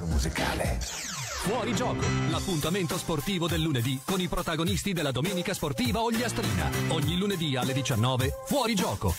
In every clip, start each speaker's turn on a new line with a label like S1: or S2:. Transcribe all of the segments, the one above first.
S1: musicale. Fuori gioco, l'appuntamento sportivo del lunedì con i protagonisti della domenica sportiva Ogliastrina. Ogni lunedì alle 19, fuori gioco.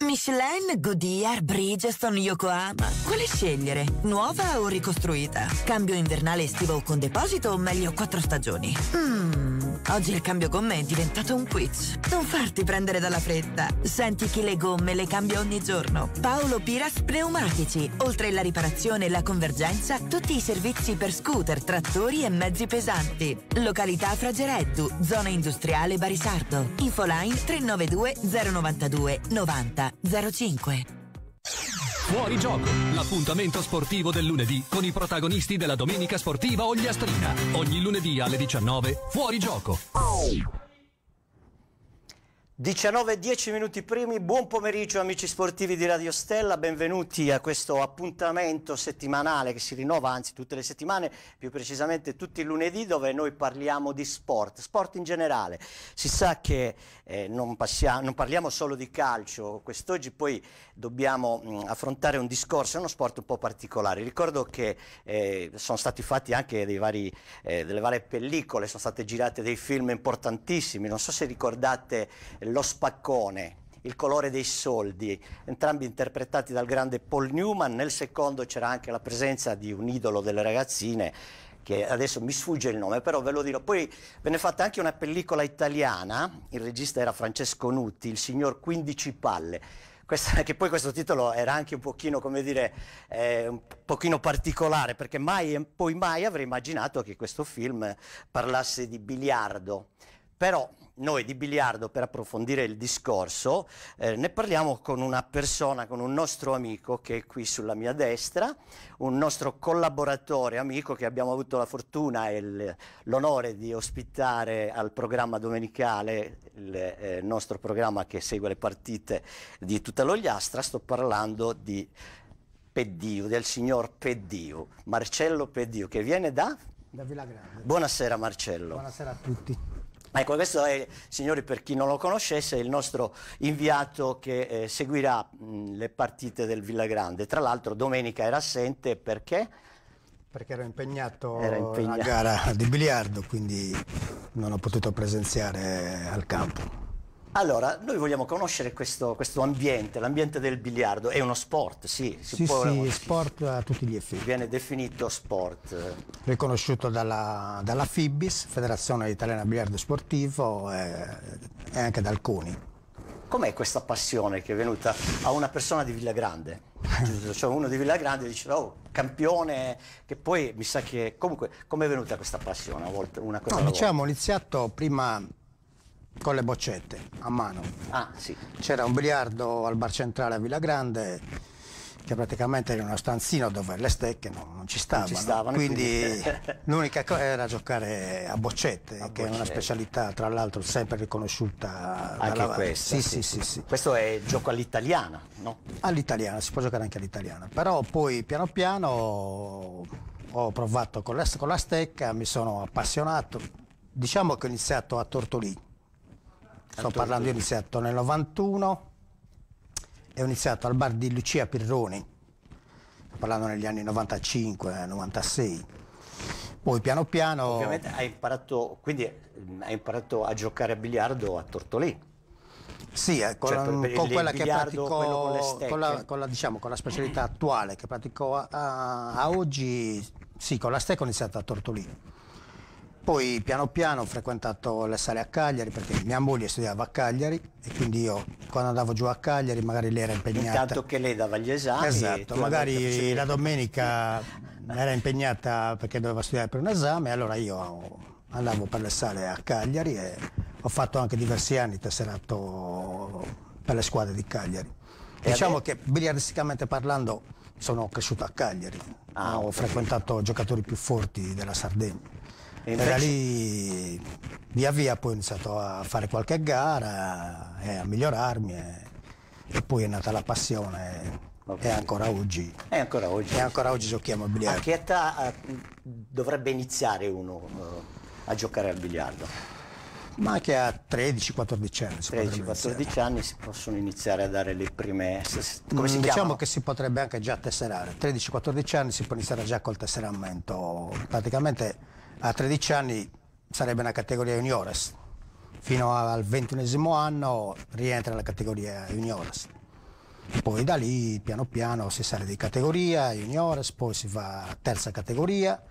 S2: Michelin, Goodyear, Bridgestone, Yokohama. Quale scegliere? Nuova o ricostruita? Cambio invernale estivo con deposito o meglio quattro stagioni? Mmm, oggi il cambio gomme è diventato un quiz. Non farti prendere dalla fretta. Senti che le gomme le cambia ogni giorno. Paolo Piras Pneumatici. Oltre la riparazione e la convergenza, tutti i servizi per scoprire scooter, trattori e mezzi pesanti. Località Fragereddu, zona industriale Barisardo. Infoline 392 092 90 05.
S1: Fuori gioco, l'appuntamento sportivo del lunedì con i protagonisti della domenica sportiva Ogliastrina. Ogni lunedì alle 19, fuori gioco.
S3: 19-10 minuti primi, buon pomeriggio amici sportivi di Radio Stella, benvenuti a questo appuntamento settimanale che si rinnova anzi tutte le settimane, più precisamente tutti i lunedì dove noi parliamo di sport, sport in generale. Si sa che eh, non, passia- non, parliamo solo di calcio, quest'oggi poi dobbiamo mh, mm, affrontare un discorso, è uno sport un po' particolare. Ricordo che eh, sono stati fatti anche vari, eh, delle varie pellicole, sono state girate dei film importantissimi, non so se ricordate Lo Spaccone. Il colore dei soldi, entrambi interpretati dal grande Paul Newman. Nel secondo c'era anche la presenza di un idolo delle ragazzine, che adesso mi sfugge il nome, però ve lo dirò. Poi venne fatta anche una pellicola italiana, il regista era Francesco Nutti, Il signor 15 palle. Questa, che poi questo titolo era anche un pochino, come dire, eh, un pochino particolare, perché mai, poi mai avrei immaginato che questo film parlasse di biliardo. Però noi di biliardo, per approfondire il discorso, eh, ne parliamo con una persona, con un nostro amico che è qui sulla mia destra, un nostro collaboratore, amico che abbiamo avuto la fortuna e l'onore di ospitare al programma domenicale, il eh, nostro programma che segue le partite di tutta l'Ogliastra. Sto parlando di Peddio, del signor Peddio, Marcello Peddio, che viene da...
S4: Da Villa Grande.
S3: Buonasera Marcello.
S4: Buonasera a tutti
S3: ecco, questo è, signori, per chi non lo conoscesse, il nostro inviato che eh, seguirà mh, le partite del Villa Grande. Tra l'altro domenica era assente perché?
S4: Perché ero impegnato, era impegnato. a gara di biliardo, quindi non ho potuto presenziare al campo.
S3: Allora, noi vogliamo conoscere questo, questo ambiente, l'ambiente del biliardo. È uno sport, sì. Si sì, può, sì, è
S4: sport a tutti gli effetti. Viene
S3: definito sport.
S4: Riconosciuto dalla, dalla FIBIS, Federazione Italiana Biliardo Sportivo, e, e anche da alcuni.
S3: Com'è questa passione che è venuta a una persona di Villa Grande? Cioè uno di Villa Grande dice, oh, campione, che poi mi sa che... Comunque, com'è venuta questa passione? Una volta, una cosa no, diciamo,
S4: volta. ho iniziato prima con le boccette a mano. Ah, sì. C'era un biliardo al bar centrale a Villa Grande che praticamente era una stanzina dove le stecche non, non ci stavano. Non ci stavano quindi l'unica cosa era giocare a boccette, a che boccette. è una specialità tra l'altro sempre riconosciuta. Anche dalla... questa. Sì, sì, sì, sì, Questo è il gioco all'italiana, no? All'italiana, si può giocare anche all'italiana. Però poi piano piano ho provato con la, con la stecca, mi sono appassionato. Diciamo che ho iniziato a Tortolì Sto parlando, io ho iniziato nel 91 e ho iniziato al bar di Lucia Pirroni, sto parlando negli anni 95-96. Poi piano piano... Ovviamente
S3: hai imparato, quindi mm, hai imparato
S4: a giocare a biliardo a Tortolì. Sì, eh, con, cioè, con quella che praticò, con, con, la, con, la, diciamo, con la specialità attuale che praticò a, a oggi, sì, con la stecca ho iniziato a Tortolì. Poi piano piano ho frequentato le sale a Cagliari perché mia moglie studiava a Cagliari e quindi io quando andavo giù a Cagliari magari lei era impegnata. Intanto
S3: che lei dava gli esami. Esatto, magari la
S4: domenica era impegnata perché doveva studiare per un esame allora io andavo per le sale a Cagliari e ho fatto anche diversi anni tesserato per le squadre di Cagliari. E diciamo che biliardisticamente parlando sono cresciuto a Cagliari, ah, ho frequentato giocatori più forti della Sardegna invece... Da lì via via poi ho iniziato a fare qualche gara e eh, a migliorarmi e, eh, e poi è nata la passione Okay. E ancora oggi. E ancora oggi. E ancora oggi giochiamo a biliardo. A che età
S3: eh, dovrebbe iniziare uno a giocare al biliardo? Ma anche a
S4: 13-14 anni.
S3: 13-14 anni si possono iniziare a dare le prime... Come si mm, diciamo
S4: che si potrebbe anche già tesserare. 13-14 anni si può iniziare già col tesseramento. Praticamente a 13 anni sarebbe una categoria juniores, fino al ventunesimo anno rientra nella categoria juniores. Poi da lì piano piano si sale di categoria, juniores, poi si va a terza categoria,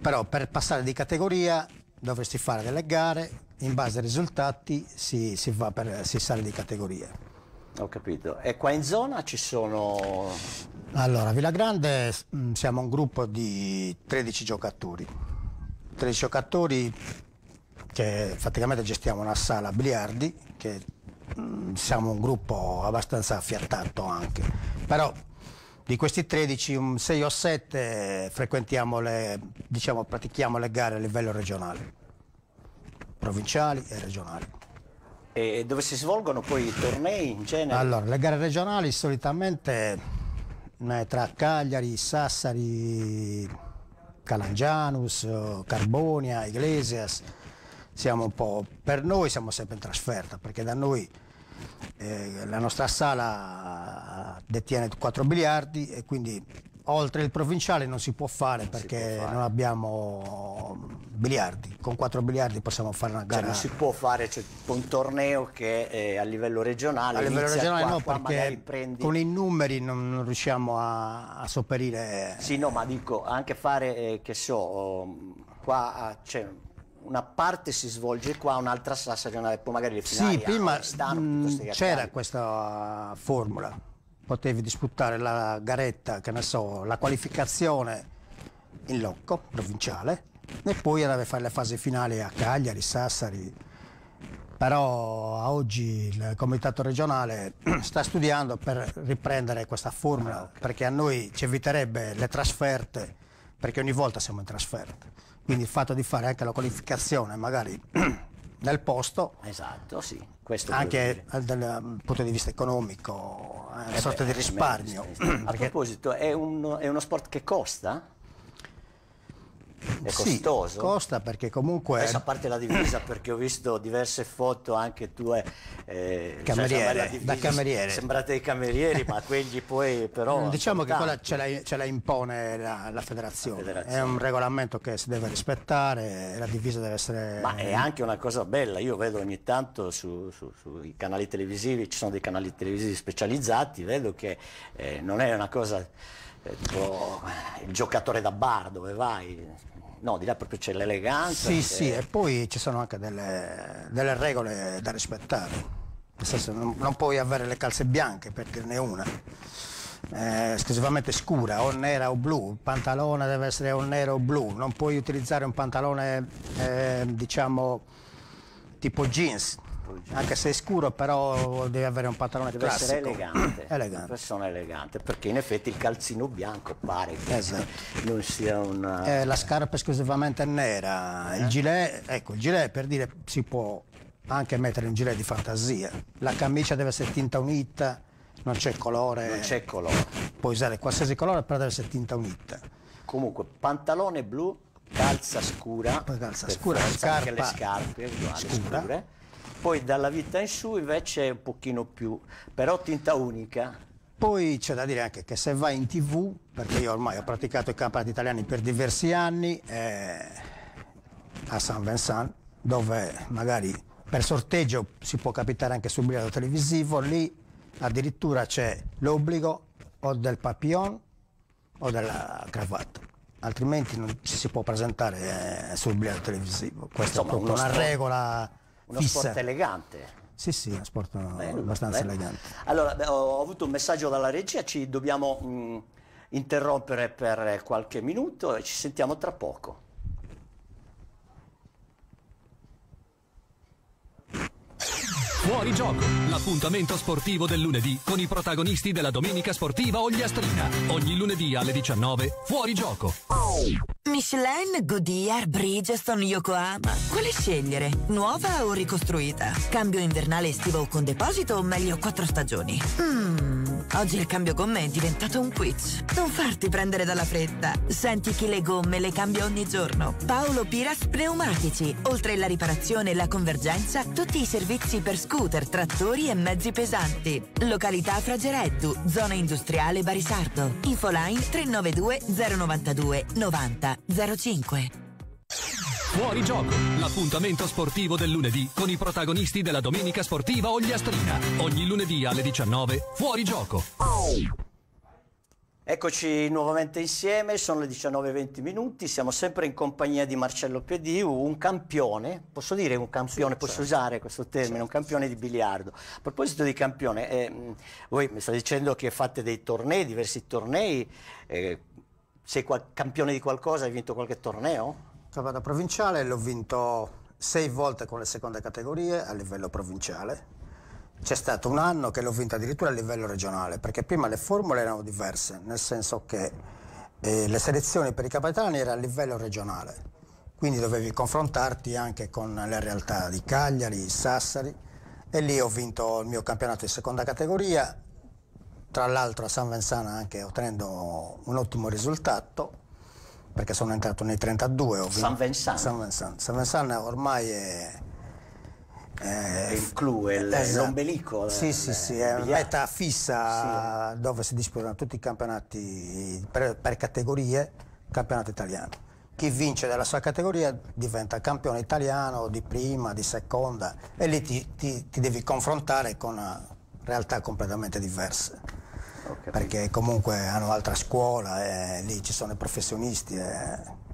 S4: però per passare di categoria dovresti fare delle gare, in base ai risultati si, si, per, si sale di categoria.
S3: Ho capito. E qua in zona ci sono...
S4: Allora, a Villa Grande mm, siamo un gruppo di 13 giocatori giocatori che praticamente gestiamo una sala biliardi che mh, mm, siamo un gruppo abbastanza affiattato anche però di questi 13 un 6 o 7 frequentiamo le, diciamo, pratichiamo le gare a livello regionale provinciali e regionali
S3: e dove si svolgono poi i tornei in genere? Allora,
S4: le gare regionali solitamente tra Cagliari, Sassari, Calangianus, eh, Carbonia, Iglesias, siamo un po', per noi siamo sempre in trasferta perché da noi eh, la nostra sala detiene 4 miliardi e quindi oltre il provinciale non si può fare non perché può fare. non abbiamo biliardi, con quattro biliardi possiamo fare una cioè, gara. Cioè non si può
S3: fare cioè, un torneo che eh, a livello regionale. A livello regionale qua, no, qua perché
S4: prendi... con i numeri non, non riusciamo a, a sopperire. Sì,
S3: no, ma dico anche fare, eh, che so, um, qua c'è ah, cioè, una parte si svolge qua, un'altra sarà stagionale, poi magari le finali. Sì, prima mm, c'era
S4: questa formula potevi disputare la garetta, che ne so, la qualificazione in locco provinciale e poi andare a fare le fasi finali a Cagliari, Sassari. Però a oggi il comitato regionale sta studiando per riprendere questa formula perché a noi ci eviterebbe le trasferte perché ogni volta siamo in trasferta. Quindi il fatto di fare anche la qualificazione magari nel posto esatto, sì.
S3: Questo anche
S4: dal punto di vista economico, eh, una eh sorta beh, di eh, risparmio. Beh, a
S3: proposito, è, un, è uno sport che costa? È sì, costoso? costa
S4: perché comunque... Adesso a
S3: parte la divisa perché ho visto diverse foto anche tue... Eh, cioè, cameriere, divisa, da cameriere. Sembrate i camerieri ma quelli poi però... Mm, diciamo che quella ce la,
S4: ce la impone la, la, federazione. la, federazione. È un regolamento che si deve rispettare, la divisa deve essere... Ma è anche
S3: una cosa bella, io vedo ogni tanto sui su, su canali televisivi, ci sono dei canali televisivi specializzati, vedo che eh, non è una cosa... Eh, tipo il giocatore da bar dove vai No, di là proprio c'è l'eleganza. Sì, che... sì, e
S4: poi ci sono anche delle, delle regole da rispettare. Nel senso, non, non, puoi avere le calze bianche, per dirne una, eh, esclusivamente scura, o nera o blu. Il pantalone deve essere o nero o blu. Non puoi utilizzare un pantalone, eh, diciamo, tipo jeans, Diciamo. anche se è scuro però deve avere un pantalone deve classico. essere elegante,
S3: elegante. persona elegante perché in effetti il calzino bianco pare che esatto. non sia una eh, la
S4: scarpa è esclusivamente nera eh? il gilet ecco il gilet per dire si può anche mettere un gilet di fantasia la camicia deve essere tinta unita non c'è colore non c'è colore puoi usare qualsiasi colore però deve essere tinta unita comunque
S3: pantalone blu calza scura, calza scura, scarpa, le scarpe uguali, scura. scure, poi dalla vita in su invece è un pochino più, però tinta unica.
S4: Poi c'è da dire anche che se vai in tv, perché io ormai ho praticato i campionati italiani per diversi anni, eh, a San Vincent, dove magari per sorteggio si può capitare anche sul biglietto televisivo, lì addirittura c'è l'obbligo o del papillon o della cravatta altrimenti non ci si può presentare eh, sul biglietto televisivo questa è proprio una regola uno fissa. sport
S3: elegante.
S4: Sì, sì, è uno sport bello, abbastanza bello. elegante.
S3: Allora, beh, ho avuto un messaggio dalla regia, ci dobbiamo mh, mm, interrompere per qualche minuto
S1: e ci sentiamo tra poco. Fuori gioco, l'appuntamento sportivo del lunedì con i protagonisti della domenica sportiva Ogliastrina. Ogni lunedì alle 19, fuori gioco.
S2: Michelin, Goodyear, Bridgestone, Yokohama. Quale scegliere? Nuova o ricostruita? Cambio invernale estivo con deposito o meglio quattro stagioni? Mmm Oggi il cambio gomme è diventato un quiz. Non farti prendere dalla fretta. Senti che le gomme le cambia ogni giorno. Paolo Piras Pneumatici. Oltre la riparazione e la convergenza, tutti i servizi per scooter, trattori e mezzi pesanti. Località Fragereddu, zona industriale Barisardo. Infoline 392 092 90 05.
S1: Fuori gioco, l'appuntamento sportivo del lunedì con i protagonisti della domenica sportiva Ogliastrina. Ogni lunedì alle 19, fuori gioco.
S3: Eccoci nuovamente insieme, sono le 19.20 minuti, siamo sempre in compagnia di Marcello Piedi, un campione, posso dire un campione, sì, posso certo. usare questo termine, un certo. campione di biliardo. A proposito di campione, eh, voi mi state dicendo che fate dei tornei, diversi tornei, eh, sei campione di
S4: qualcosa, hai vinto qualche torneo? Campionato provinciale l'ho vinto sei volte con le seconde categorie a livello provinciale. C'è stato un anno che l'ho vinto addirittura a livello regionale, perché prima le formule erano diverse, nel senso che eh, le selezioni per i capitani erano a livello regionale, quindi dovevi confrontarti anche con le realtà di Cagliari, Sassari e lì ho vinto il mio campionato di seconda categoria, tra l'altro a San Venzana anche ottenendo un ottimo risultato perché sono entrato nei 32. Ho San Vincent. San Vincent. San Vincent ormai è... il clou, è esatto. l'ombelico. Eh, sì, sì, sì, è eh, una meta fissa sì. dove si disputano tutti i campionati per, per categorie, campionato italiano. Chi vince della sua categoria diventa campione italiano di prima, di seconda e lì ti, ti, ti devi confrontare con realtà completamente diverse perché comunque hanno un'altra scuola, e eh, lì ci sono i professionisti. E... Eh.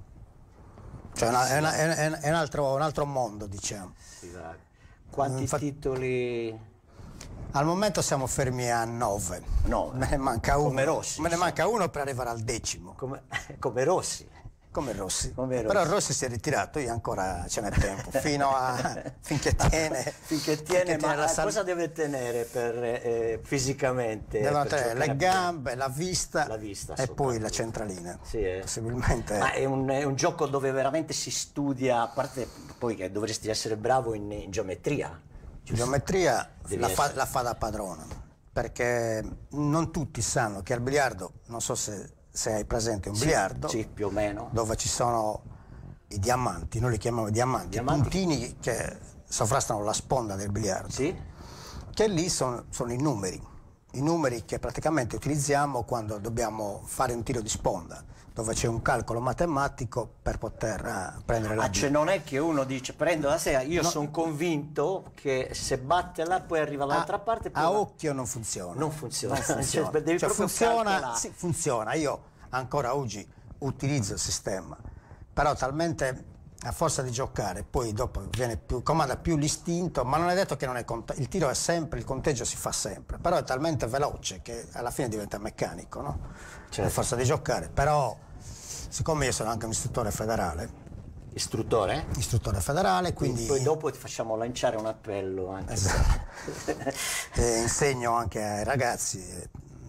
S4: Cioè una, è, una, è, è un, altro, un, altro, mondo, diciamo. Esatto. Quanti Infatti, titoli? Al momento siamo fermi a 9. me ne manca uno. Come Rossi. Me ne manca uno per arrivare al decimo. Come, come Rossi. Come Rossi. Come Rossi. Però Rossi si è ritirato, io ancora ce n'è tempo, fino a, finché tiene. finché tiene, finché ma tiene sal... cosa
S3: deve tenere per, eh, fisicamente? Devono tenere le
S4: gambe, la vista, la vista e poi la centralina. Sì, eh. Possibilmente. Ma
S3: è un, è un, gioco dove veramente si studia, a parte poi che dovresti essere bravo in,
S4: in geometria. Giusto? Geometria la fa, la fa da padrona, perché non tutti sanno che al biliardo, non so se se hai presente un sì, biliardo, sì, più o meno. dove ci sono i diamanti, noi li chiamiamo diamanti, diamanti. puntini che sovrastano la sponda del biliardo, sì. che lì sono, sono i numeri, i numeri che praticamente utilizziamo quando dobbiamo fare un tiro di sponda dove c'è un calcolo matematico per poter eh, prendere la ah, cioè
S3: non è che uno dice prendo la sera, io no. sono convinto che se batte là poi arriva l'altra parte.
S4: A occhio non funziona. Non funziona. Non cioè, funziona. cioè, devi cioè, funziona, sì, funziona, io ancora oggi utilizzo il sistema, però talmente a forza di giocare poi dopo più, comanda più l'istinto, ma non è detto che non è conta- il tiro è sempre, il conteggio si fa sempre, però è talmente veloce che alla fine diventa meccanico. No? certo. per forza di giocare, però siccome io sono anche un istruttore federale, Istruttore? Istruttore federale, quindi... Poi dopo ti facciamo lanciare un appello anche. Esatto. insegno anche ai ragazzi.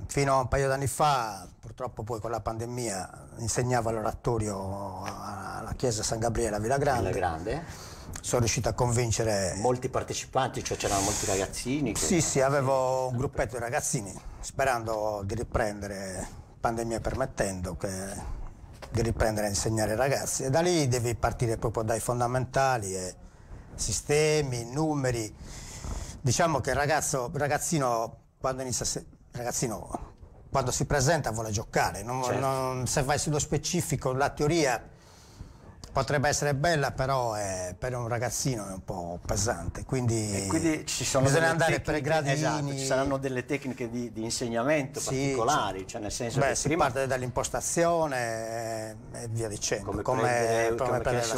S4: Fino a un paio d'anni fa, purtroppo poi con la pandemia, insegnavo all'oratorio alla chiesa San Gabriele a Villa Grande. Villa Grande. Sono riuscito a convincere... Molti partecipanti, cioè c'erano molti ragazzini? Sì, sì, avevo un gruppetto di ragazzini, sperando di riprendere pandemia permettendo, che, di riprendere a insegnare ai ragazzi. E da lì devi partire proprio dai fondamentali, e sistemi, numeri. Diciamo che il ragazzo, ragazzino, quando inizia, se, ragazzino, quando si presenta vuole giocare, non, certo. non, se vai sullo specifico, la teoria potrebbe essere bella, però è, eh, per un ragazzino è un po' pesante. Quindi, quindi bisogna andare tecniche, per gradini. Esatto, ci saranno
S3: delle tecniche di, di insegnamento sì, particolari, cioè nel senso beh, che si prima...
S4: parte dall'impostazione e via dicendo. Come, come prendere, come prendere la, stecca.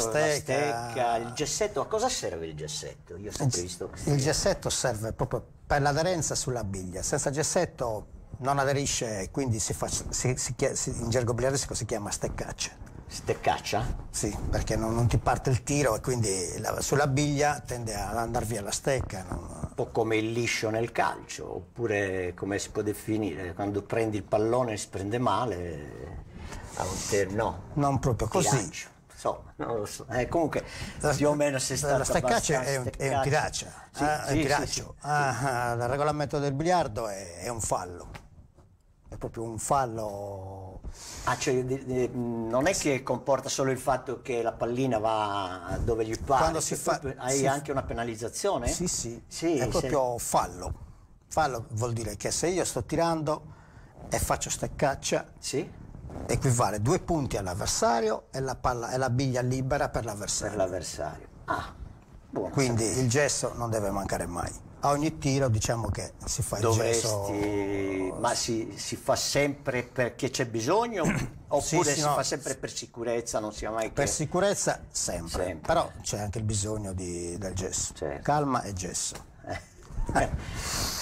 S4: la, stecca. Il gessetto, a cosa serve il gessetto? Io ho sempre visto. Il gessetto serve proprio per l'aderenza sulla biglia. Senza gessetto non aderisce, quindi si fa, si, si, in gergo biliaristico si chiama steccaccia steccaccia? Sì, perché non, non, ti parte il tiro e quindi la, sulla biglia tende ad andare via la stecca. Non... Un
S3: po' come il liscio nel calcio, oppure come si può definire, quando prendi il pallone e si prende male, a un ter- no. Non proprio così. Lancio insomma, non lo so. Eh, comunque, la, più o meno se stata La staccaccia è un, è un tiraccia, sì, ah, eh, sì, è un tiraccio.
S4: Sì, ah, ah, il regolamento del biliardo è, è, un fallo, è proprio un fallo Ah, cioè, di, di, non è che
S3: comporta solo il fatto che la pallina va dove gli pare, Quando si fa, hai si anche una
S4: penalizzazione? Sì, sì, sì è proprio fallo. Fallo vuol dire che se io sto tirando e faccio sta sì? equivale due punti all'avversario e la, palla, e la biglia libera per l'avversario. Per l'avversario. Ah, buono. Quindi sapere. il gesto non deve mancare mai a ogni tiro diciamo che si fa il Dovresti...
S3: Ma si, si, fa sempre perché c'è bisogno? Oppure sì, sì, si no. fa sempre per sicurezza, non sia mai che... Per
S4: sicurezza sempre, sempre. però c'è anche il bisogno di, del gesso. Certo. Calma e gesso. Eh.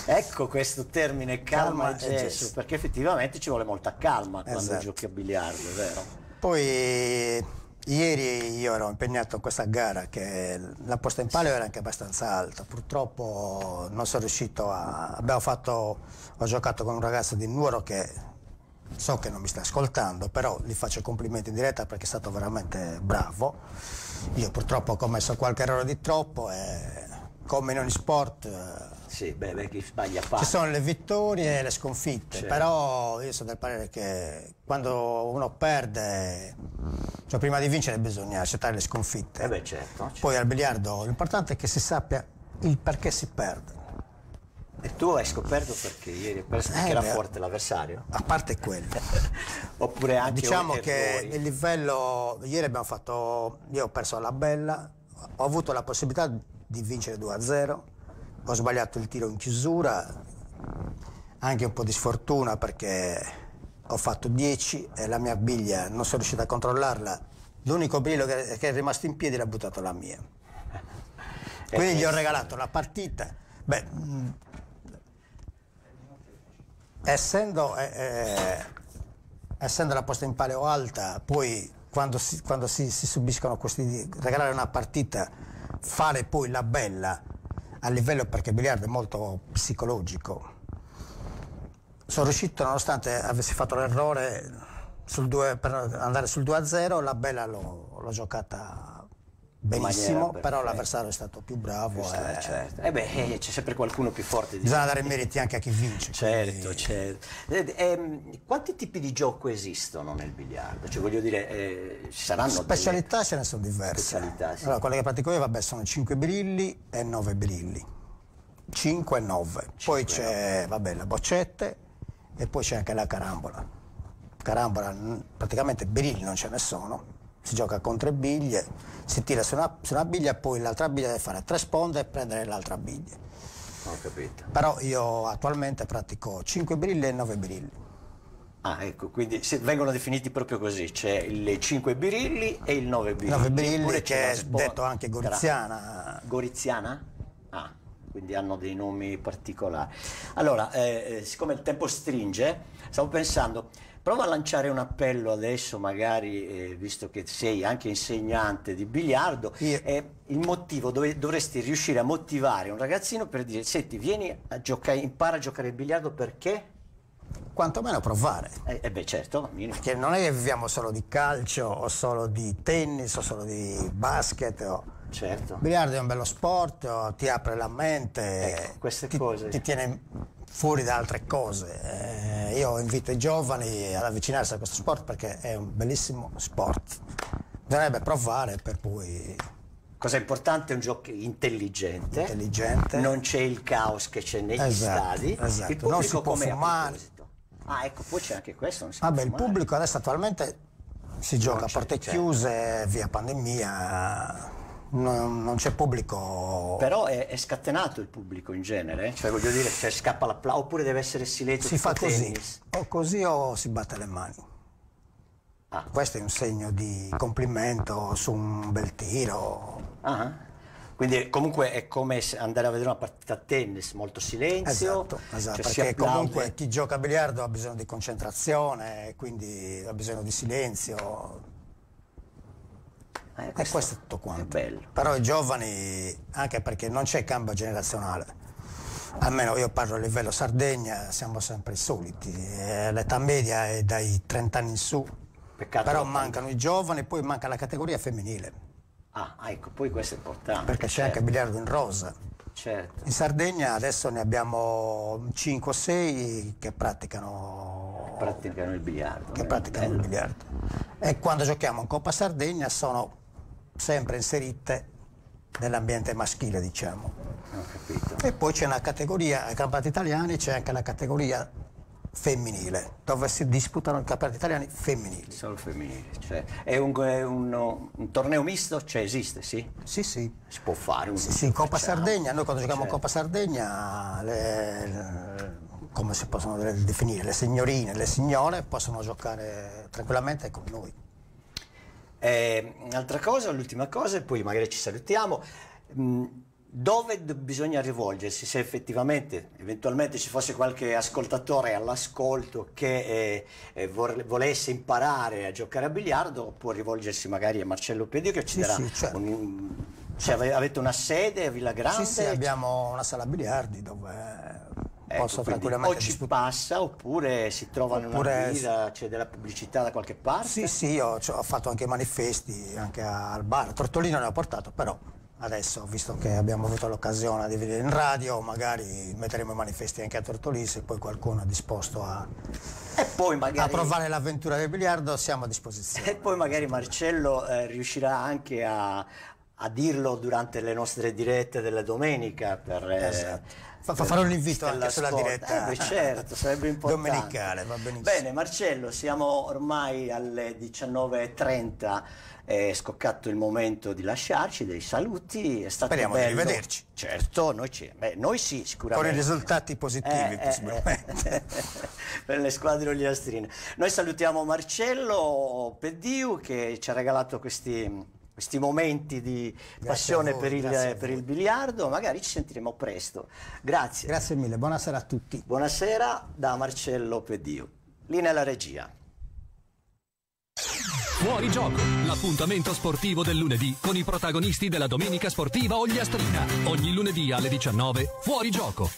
S4: ecco questo termine calma, calma e gesso, gesso,
S3: perché effettivamente ci vuole molta calma esatto. quando giochi a biliardo, vero?
S4: Poi Ieri io ero impegnato in questa gara che la posta in palio era anche abbastanza alta, purtroppo non sono riuscito a... Fatto, ho giocato con un ragazzo di Nuoro che so che non mi sta ascoltando, però gli faccio complimenti in diretta perché è stato veramente bravo. Io purtroppo ho commesso qualche errore di troppo e come in ogni sport eh, sì, beh, beh, chi sbaglia fa. Ci sono le vittorie e le sconfitte, certo. però io sono del parere che quando uno perde, cioè prima di vincere bisogna accettare le sconfitte. Eh beh, certo, certo. Poi al biliardo l'importante è che si sappia il perché si perde.
S3: E tu hai scoperto perché ieri hai perso perché eh, era beh, forte l'avversario? A parte quello. Oppure anche Diciamo che errori.
S4: il livello ieri abbiamo fatto io ho perso alla bella, ho avuto la possibilità di vincere 2 a 0 ho sbagliato il tiro in chiusura, anche un po' di sfortuna perché ho fatto 10 e la mia biglia non sono riuscita a controllarla. L'unico brillo che è rimasto in piedi l'ha buttato la mia. Quindi gli ho regalato la partita. Beh, essendo, eh, eh, essendo la posta in paleo alta, poi quando, si, quando si, si subiscono questi... regalare una partita, fare poi la bella a livello perché il biliardo è molto psicologico. Sono riuscito, nonostante avessi fatto l'errore 2, per andare sul 2-0, la bella l'ho, l'ho giocata benissimo, però l'avversario è stato più bravo. Eh. Certo. Cioè. E eh, eh, beh,
S3: eh, c'è sempre qualcuno più forte di Bisogna dare meriti
S4: anche a chi vince. Certo, quindi...
S3: certo. E, certo. e, ehm, quanti tipi di gioco esistono nel biliardo? Cioè, voglio dire, eh,
S4: ci saranno Specialità delle... ce ne sono diverse. Specialità, sì. Allora, quelle che pratico io, vabbè, sono 5 brilli e 9 brilli. 5 e 9. Poi c'è, vabbè, la boccette e poi c'è anche la carambola. Carambola, praticamente brilli non ce ne sono si gioca con tre biglie, si tira su una, su una biglia e poi l'altra biglia deve fare tre sponde e prendere l'altra biglia. Ho capito. Però io attualmente pratico 5 birilli e 9 birilli.
S3: Ah, ecco, quindi vengono definiti proprio così, c'è le 5 birilli e il 9 birilli. 9 birilli che è detto
S4: anche goriziana.
S3: Goriziana? Ah, quindi hanno dei nomi particolari. Allora, eh, eh siccome il tempo stringe, stavo pensando, Prova a lanciare un appello adesso, magari, eh, visto che sei anche insegnante di biliardo, Io... eh, il motivo, dove dovresti riuscire a motivare un ragazzino per dire, senti, vieni a giocare, impara a giocare il biliardo perché?
S4: quantomeno provare. Eh, eh beh certo, minimo. perché non è che viviamo solo di calcio o solo di tennis o solo di basket. O... Certo. Il biliardo è un bello sport, ti apre la mente, ecco, ti, ti tiene fuori da altre cose. Eh, io invito i giovani ad avvicinarsi a questo sport perché è un bellissimo sport. Dovrebbe provare per poi
S3: Cosa importante è un gioco intelligente.
S4: intelligente. Non c'è il caos che c'è negli esatto, stadi. Esatto. Il non si può fumare. Ah, ecco, poi c'è anche questo. Vabbè, ah il pubblico adesso attualmente si gioca a porte certo. chiuse via pandemia non, non c'è pubblico. Però
S3: è, è, scatenato il pubblico in genere, cioè voglio dire, cioè, scappa l'applauso, oppure deve essere silenzio. Si fa così,
S4: o così o si batte le mani. Ah. Questo è un segno di complimento su un bel tiro.
S3: Ah. Quindi comunque è come andare a vedere una partita a tennis, molto silenzio. Esatto, esatto cioè perché comunque
S4: chi gioca a biliardo ha bisogno di concentrazione, quindi ha bisogno di silenzio. Eh, questo, e questo è tutto quanto. È Però i giovani, anche perché non c'è cambio generazionale, almeno io parlo a livello Sardegna, siamo sempre i soliti, eh, l'età media è dai 30 anni in su, Peccato però mancano i giovani, poi manca la categoria femminile. Ah, ecco, poi questo è importante. Perché certo. c'è anche il certo. biliardo in rosa. Certo. In Sardegna adesso ne abbiamo 5 o 6 che praticano, praticano il biliardo. Che praticano bello. il biliardo. E quando giochiamo in Coppa Sardegna sono sempre inserite nell'ambiente maschile, diciamo. E poi c'è una categoria, ai campionati italiani c'è anche la categoria femminile, dove si disputano i campionati italiani femminili.
S3: Solo femminili, cioè è, un, è un, un torneo misto, cioè esiste, sì? Sì, sì. Si può fare un... Sì, sì, Coppa facciamo. Sardegna, noi quando giochiamo a certo.
S4: Coppa Sardegna, le, le, come si possono definire, le signorine, le signore possono giocare tranquillamente con noi
S3: un'altra ehm, cosa, l'ultima cosa, e poi magari ci salutiamo. Mm, dove bisogna rivolgersi se effettivamente, eventualmente ci fosse qualche ascoltatore all'ascolto che eh, eh volesse imparare a giocare a biliardo, può rivolgersi magari a Marcello Pedio che ci sì, darà sì, certo. un, cioè, avete una sede a Villa Grande? Sì, sì,
S4: abbiamo una sala biliardi dove
S3: posso ecco, tranquillamente o ci
S4: passa oppure si trova oppure... una guida, c'è della pubblicità da qualche parte? Sì, sì, io ho fatto anche manifesti, anche al bar, Tortolino ne ho portato, però adesso, visto che abbiamo avuto l'occasione di vedere in radio, magari metteremo i manifesti anche a Tortolino se poi qualcuno è disposto a, magari... a provare l'avventura del biliardo, siamo a disposizione. E poi magari
S3: Marcello eh, riuscirà anche a, a dirlo durante le nostre dirette della domenica per, eh, esatto. eh, Fa, fa fare un invito anche sulla diretta. Eh, eh, certo, sarebbe importante. Domenicale, va benissimo. Bene, Marcello, siamo ormai alle 19.30. È scoccato il momento di lasciarci, dei saluti. È stato Speriamo bello. di rivederci. Certo, noi, ci, beh, noi sì, sicuramente. Con i
S4: risultati positivi, eh, eh possibilmente. Eh,
S3: per le squadre oliastrine. Noi salutiamo Marcello Pediu che ci ha regalato questi questi momenti di passione voi, per, il, per il, biliardo, magari ci sentiremo presto. Grazie. Grazie mille, buonasera a tutti. Buonasera da Marcello Pedio. Linea alla regia.
S1: Fuori gioco, l'appuntamento sportivo del lunedì con i protagonisti della domenica sportiva Ogliastrina. Ogni lunedì alle 19, fuori gioco.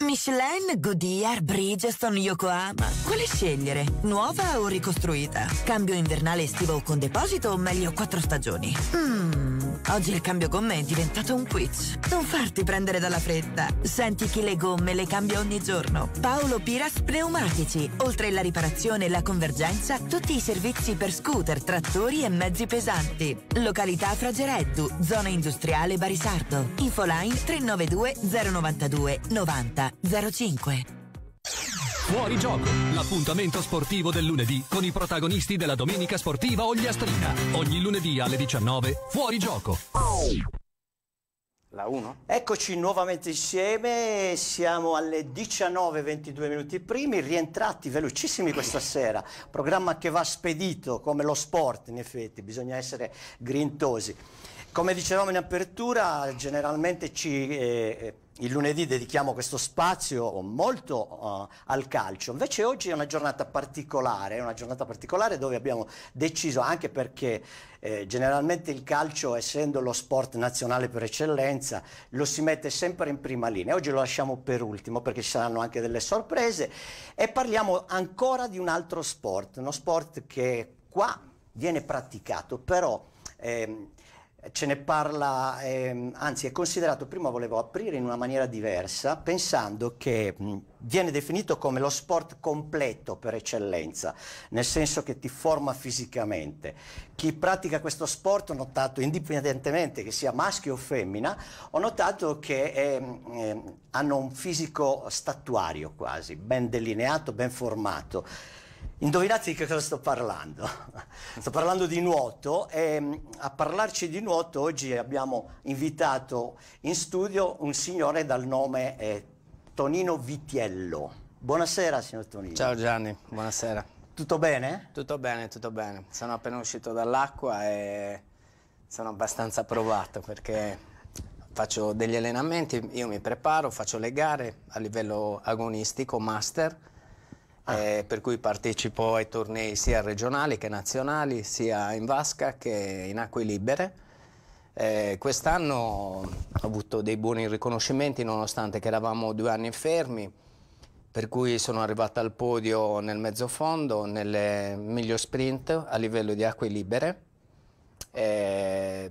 S2: Michelin, Goodyear, Bridgestone, Yokohama. Quale scegliere? Nuova o ricostruita? Cambio invernale estivo o con deposito o meglio quattro stagioni? Mmm, oggi il cambio gomme è diventato un quiz. Non farti prendere dalla fretta. Senti chi le gomme le cambia ogni giorno. Paolo Piras Pneumatici. Oltre la riparazione e la convergenza, tutti i servizi servizi per scooter, trattori e mezzi pesanti. Località Fragereddu, zona industriale Barisardo. Infoline 392 092 90 05.
S1: Fuori gioco, l'appuntamento sportivo del lunedì con i protagonisti della domenica sportiva Ogliastrina. Ogni lunedì alle 19, fuori gioco. La 1?
S3: Eccoci nuovamente insieme, siamo alle 19.22 minuti primi, rientrati velocissimi questa sera, programma che va spedito come lo sport in effetti, bisogna essere grintosi. Come dicevamo in apertura, generalmente ci eh, il lunedì dedichiamo questo spazio molto uh, al calcio, invece oggi è una giornata particolare, una giornata particolare dove abbiamo deciso, anche perché eh, generalmente il calcio, essendo lo sport nazionale per eccellenza, lo si mette sempre in prima linea, oggi lo lasciamo per ultimo perché ci saranno anche delle sorprese e parliamo ancora di un altro sport, uno sport che qua viene praticato, però... Ehm, ce ne parla, ehm, anzi è considerato, prima volevo aprire in una maniera diversa, pensando che mh, viene definito come lo sport completo per eccellenza, nel senso che ti forma fisicamente. Chi pratica questo sport, ho notato, indipendentemente che sia maschio o femmina, ho notato che ehm, ehm, hanno un fisico statuario quasi, ben delineato, ben formato Indovinate di che cosa sto parlando? Sto parlando di nuoto e mm, a parlarci di nuoto oggi abbiamo invitato in studio un signore dal nome eh, Tonino Vitiello. Buonasera signor
S5: Tonino. Ciao Gianni, buonasera. Tutto bene? Tutto bene, tutto bene. Sono appena uscito dall'acqua e sono abbastanza provato perché faccio degli allenamenti, io mi preparo, faccio le gare a livello agonistico, master Ah. Eh, per cui partecipo ai tornei sia regionali che nazionali, sia in vasca che in acque libere. Eh, quest'anno ho avuto dei buoni riconoscimenti nonostante che eravamo due anni fermi, per cui sono arrivato al podio nel mezzofondo, nel miglior sprint a livello di acque libere eh,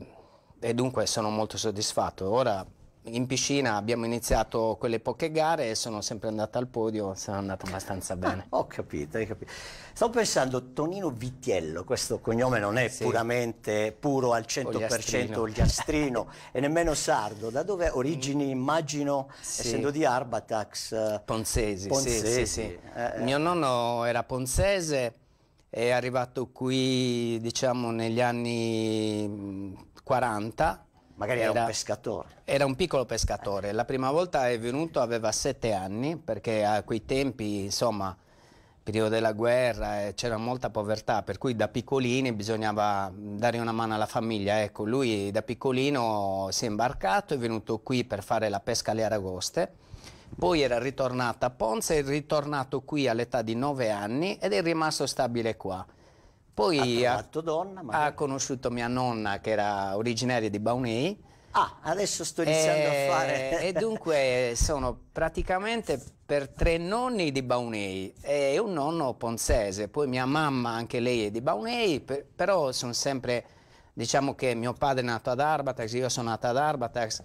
S5: e dunque sono molto soddisfatto. Ora in piscina abbiamo iniziato quelle poche gare e sono sempre andato al podio, sono andato abbastanza ah, bene. Ah, ho capito, hai capito. Stavo pensando, Tonino Vittiello, questo cognome non è sì.
S3: puramente puro al 100% o Giastrino e nemmeno sardo, da dove origini mm. immagino, sì. essendo di Arbatax?
S5: Ponzesi, eh, Ponzesi. sì, sì eh, eh, Mio nonno era ponzese, è arrivato qui diciamo negli anni 40 mm, Magari era, era, un pescatore. Era un piccolo pescatore. La prima volta è venuto aveva sette anni, perché a quei tempi, insomma, periodo della guerra, eh, c'era molta povertà, per cui da piccolini bisognava dare una mano alla famiglia. Ecco, lui da piccolino si è imbarcato, è venuto qui per fare la pesca alle aragoste, poi era ritornato a Ponza, è ritornato qui all'età di nove anni ed è rimasto stabile qua. Poi ha, donna, ha conosciuto mia nonna che era originaria di Baunei. Ah, adesso sto iniziando e, a eh, fare. E dunque sono praticamente per tre nonni di Baunei e un nonno ponzese. Poi mia mamma, anche lei è di Baunei, per, però sono sempre. Diciamo che mio padre è nato ad Arbatax, io sono nato ad Arbatax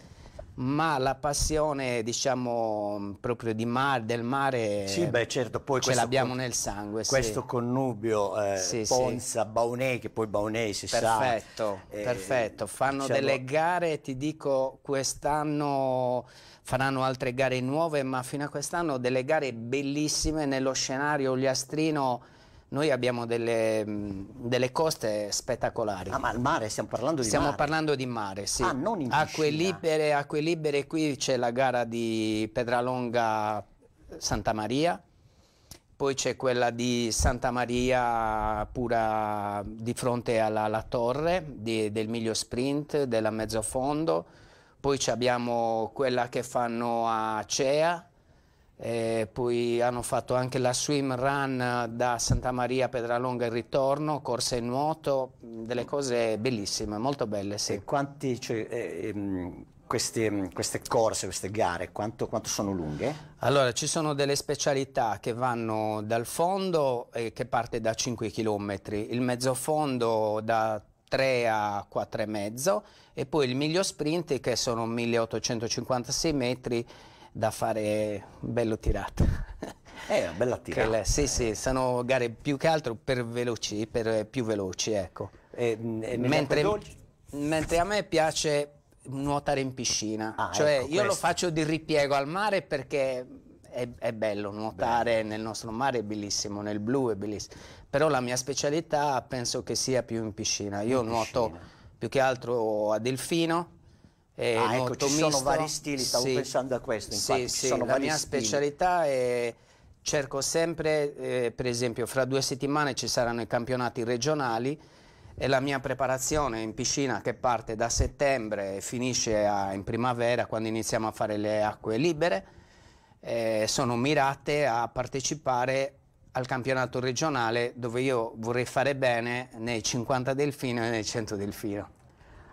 S5: ma la passione diciamo proprio di mar, del mare sì, beh, certo. poi ce l'abbiamo nel sangue questo sì. connubio eh, sì, Ponza, sì. Baunè che poi Baunè si perfetto, sa perfetto, eh, fanno diciamo... delle gare ti dico quest'anno faranno altre gare nuove ma fino a quest'anno delle gare bellissime nello scenario Ugliastrino noi abbiamo delle, mm, delle coste spettacolari. Ah, ma il mare, stiamo parlando di stiamo mare? Stiamo parlando di mare, sì. Ah, non in acque libere, acque libere, qui c'è la gara di Pedralonga eh, Santa Maria, poi c'è quella di Santa Maria pura di fronte alla, alla torre di, del miglio sprint, della mezzofondo, poi abbiamo quella che fanno a Cea, eh, poi hanno fatto anche la swim run da Santa Maria a Pedralonga in ritorno, corsa in nuoto, delle cose bellissime, molto belle. Sì. E quanti, cioè, eh, ehm, queste, ehm, queste,
S3: corse, queste gare, quanto, quanto, sono lunghe?
S5: Allora, ci sono delle specialità che vanno dal fondo eh, che parte da 5 km, il mezzo fondo da 3 a 4,5 e poi il miglio sprint che sono 1856 metri da fare bello tirato. È una eh, bella tirata. Quelle, sì, eh. sì, sono gare più che altro per veloci, per eh, più veloci, ecco. E, mm, e mentre, mentre, a me piace nuotare in piscina, ah, cioè ecco, io questo. lo faccio di ripiego al mare perché è, è bello nuotare Beh. nel nostro mare, è bellissimo, nel blu è bellissimo, però la mia specialità penso che sia più in piscina, io in nuoto piscina. più che altro a delfino, eh, ah, ecco, ci sono vari stili, stavo sì. pensando a questo. Infatti, sì, sì. la mia stili. specialità è cerco sempre, eh, per esempio, fra due settimane ci saranno i campionati regionali e la mia preparazione in piscina che parte da settembre e finisce a, in primavera quando iniziamo a fare le acque libere, eh, sono mirate a partecipare al campionato regionale dove io vorrei fare bene nei 50 delfino e nei 100 delfino.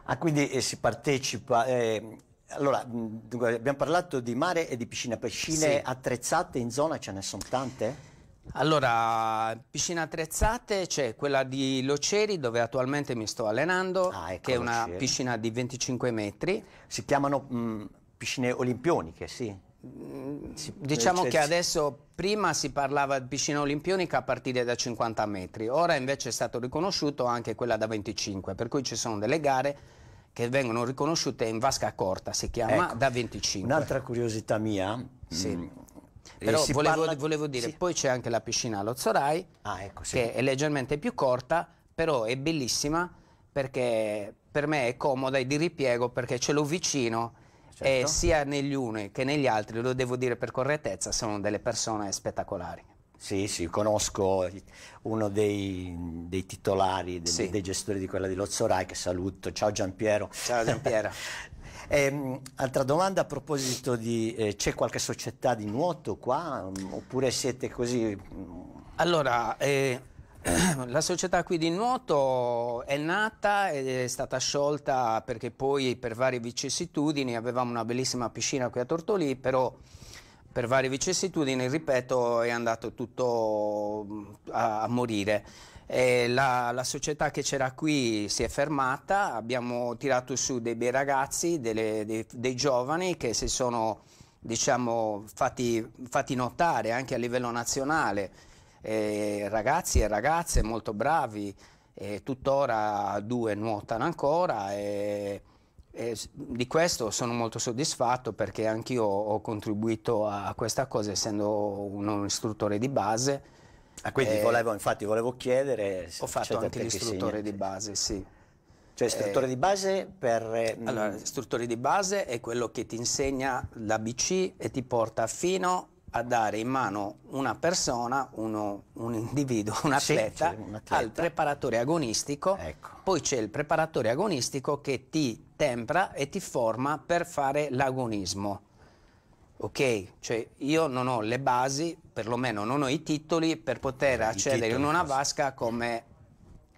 S5: Ah, quindi eh, si partecipa... Eh, allora, dunque,
S3: abbiamo parlato di mare e di piscina. Piscine sì. attrezzate in zona ce ne sono tante?
S5: Allora, piscine attrezzate c'è quella di Loceri dove attualmente mi sto allenando, ah, ecco, che è una Loceri. piscina di 25 metri. Si chiamano mh, piscine olimpioniche, sì? Mm, diciamo che cioè, adesso prima si parlava di piscina olimpionica a partire da 50 metri, ora invece è stato riconosciuto anche quella da 25, per cui ci sono delle gare che vengono riconosciute in vasca corta, si chiama, ecco, da 25. Un'altra curiosità mia, sì. Mh, mm, eh, però volevo, parla... volevo, dire, sì. poi c'è anche la piscina allo Zorai, ah, ecco, sì. che è leggermente più corta, però è bellissima perché per me è comoda, e di ripiego perché ce l'ho vicino eh, certo. eh, sia negli uni che negli altri, lo devo dire per correttezza, sono delle persone spettacolari.
S3: Sì, sì, conosco uno dei, dei titolari, de, sì. dei gestori di quella di Lozzorai, che saluto. Ciao Giampiero. Ciao Giampiero. eh, altra domanda a proposito di... Eh, c'è qualche società di nuoto qua? Mm, oppure siete così... Mm,
S5: allora, eh, eh, la società qui di nuoto è nata ed è stata sciolta perché poi per varie vicissitudini avevamo una bellissima piscina qui a Tortoli, però per varie vicissitudini, ripeto, è andato tutto a, a morire. La, la, società che c'era qui si è fermata, abbiamo tirato su dei bei ragazzi, delle, dei, dei giovani che si sono diciamo, fatti, fatti notare anche a livello nazionale eh, ragazzi e ragazze molto bravi, eh, tuttora due nuotano ancora e, e, di questo sono molto soddisfatto perché anch'io ho contribuito a questa cosa essendo un istruttore di base. Ah, quindi eh, volevo,
S3: infatti volevo chiedere... Ho fatto anche l'istruttore
S5: di base, sì. Cioè istruttore eh, di base per... Eh, allora, istruttore di base è quello che ti insegna l'ABC e ti porta fino a dare in mano una persona, uno, un individuo, un atleta, sì, un atleta. al preparatore agonistico, ecco. poi c'è il preparatore agonistico che ti tempra e ti forma per fare l'agonismo. Ok, cioè io non ho le basi, perlomeno non ho i titoli per poter accedere in una vasca come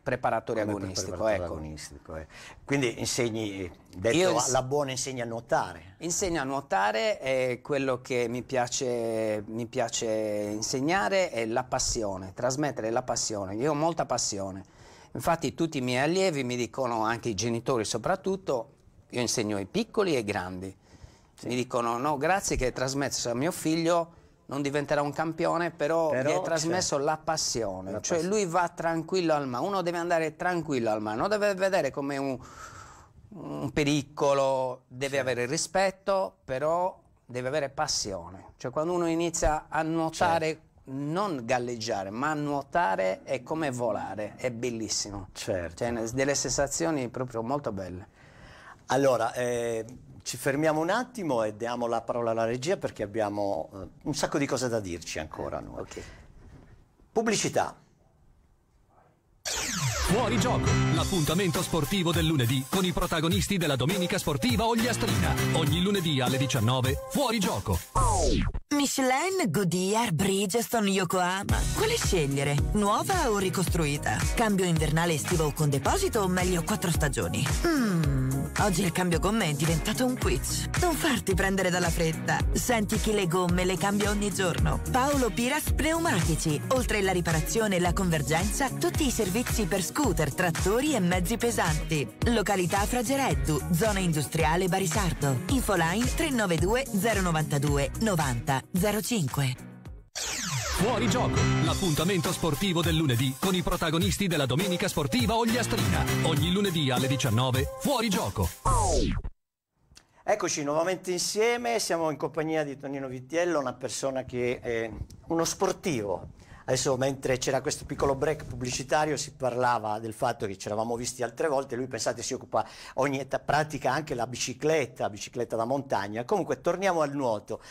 S5: preparatore Come agonistico. Preparatore ecco. agonistico eh. Quindi insegni, eh, detto Io, la
S3: buona insegna a nuotare.
S5: Insegna a nuotare, è quello che mi piace, mi piace insegnare, è la passione, trasmettere la passione. Io ho molta passione. Infatti tutti i miei allievi mi dicono, anche i genitori soprattutto, io insegno ai piccoli e ai grandi. Sì. Mi dicono no, grazie che trasmesso a mio figlio non diventerà un campione, però, però gli è trasmesso la passione. la passione. Cioè lui va tranquillo al mare, uno deve andare tranquillo al mare, non deve vedere come un, un pericolo, deve certo. avere rispetto, però deve avere passione. Cioè quando uno inizia a nuotare... Certo non galleggiare, ma nuotare è come volare, è bellissimo. Certo. Cioè, delle sensazioni proprio molto belle. Allora, eh, ci fermiamo un attimo e
S3: diamo la parola alla regia perché abbiamo eh, un sacco di cose da dirci ancora noi. Okay. Pubblicità.
S1: Fuori gioco, l'appuntamento sportivo del lunedì con i protagonisti della domenica sportiva Ogliastrina. Ogni lunedì alle 19, fuori gioco.
S2: Michelin, Goodyear, Bridgestone, Yokohama. Quale scegliere? Nuova o ricostruita? Cambio invernale estivo o con deposito o meglio quattro stagioni? Mmm, oggi il cambio gomme è diventato un quiz. Non farti prendere dalla fretta. Senti che le gomme le cambia ogni giorno. Paolo Piras Pneumatici. Oltre alla riparazione e la convergenza, tutti i servizi servizi per scooter, trattori e mezzi pesanti. Località Fragereddu, zona industriale Barisardo. Infoline 392 092 90 05.
S1: Fuori gioco, l'appuntamento sportivo del lunedì con i protagonisti della domenica sportiva Ogliastrina. Ogni lunedì alle 19, fuori gioco.
S3: Eccoci nuovamente insieme, siamo in compagnia di Tonino Vittiello, una persona che è uno sportivo, Adesso mentre c'era questo piccolo break pubblicitario si parlava del fatto che ci eravamo visti altre volte, lui pensate si occupa ogni età pratica anche la bicicletta, bicicletta da montagna. Comunque torniamo al nuoto.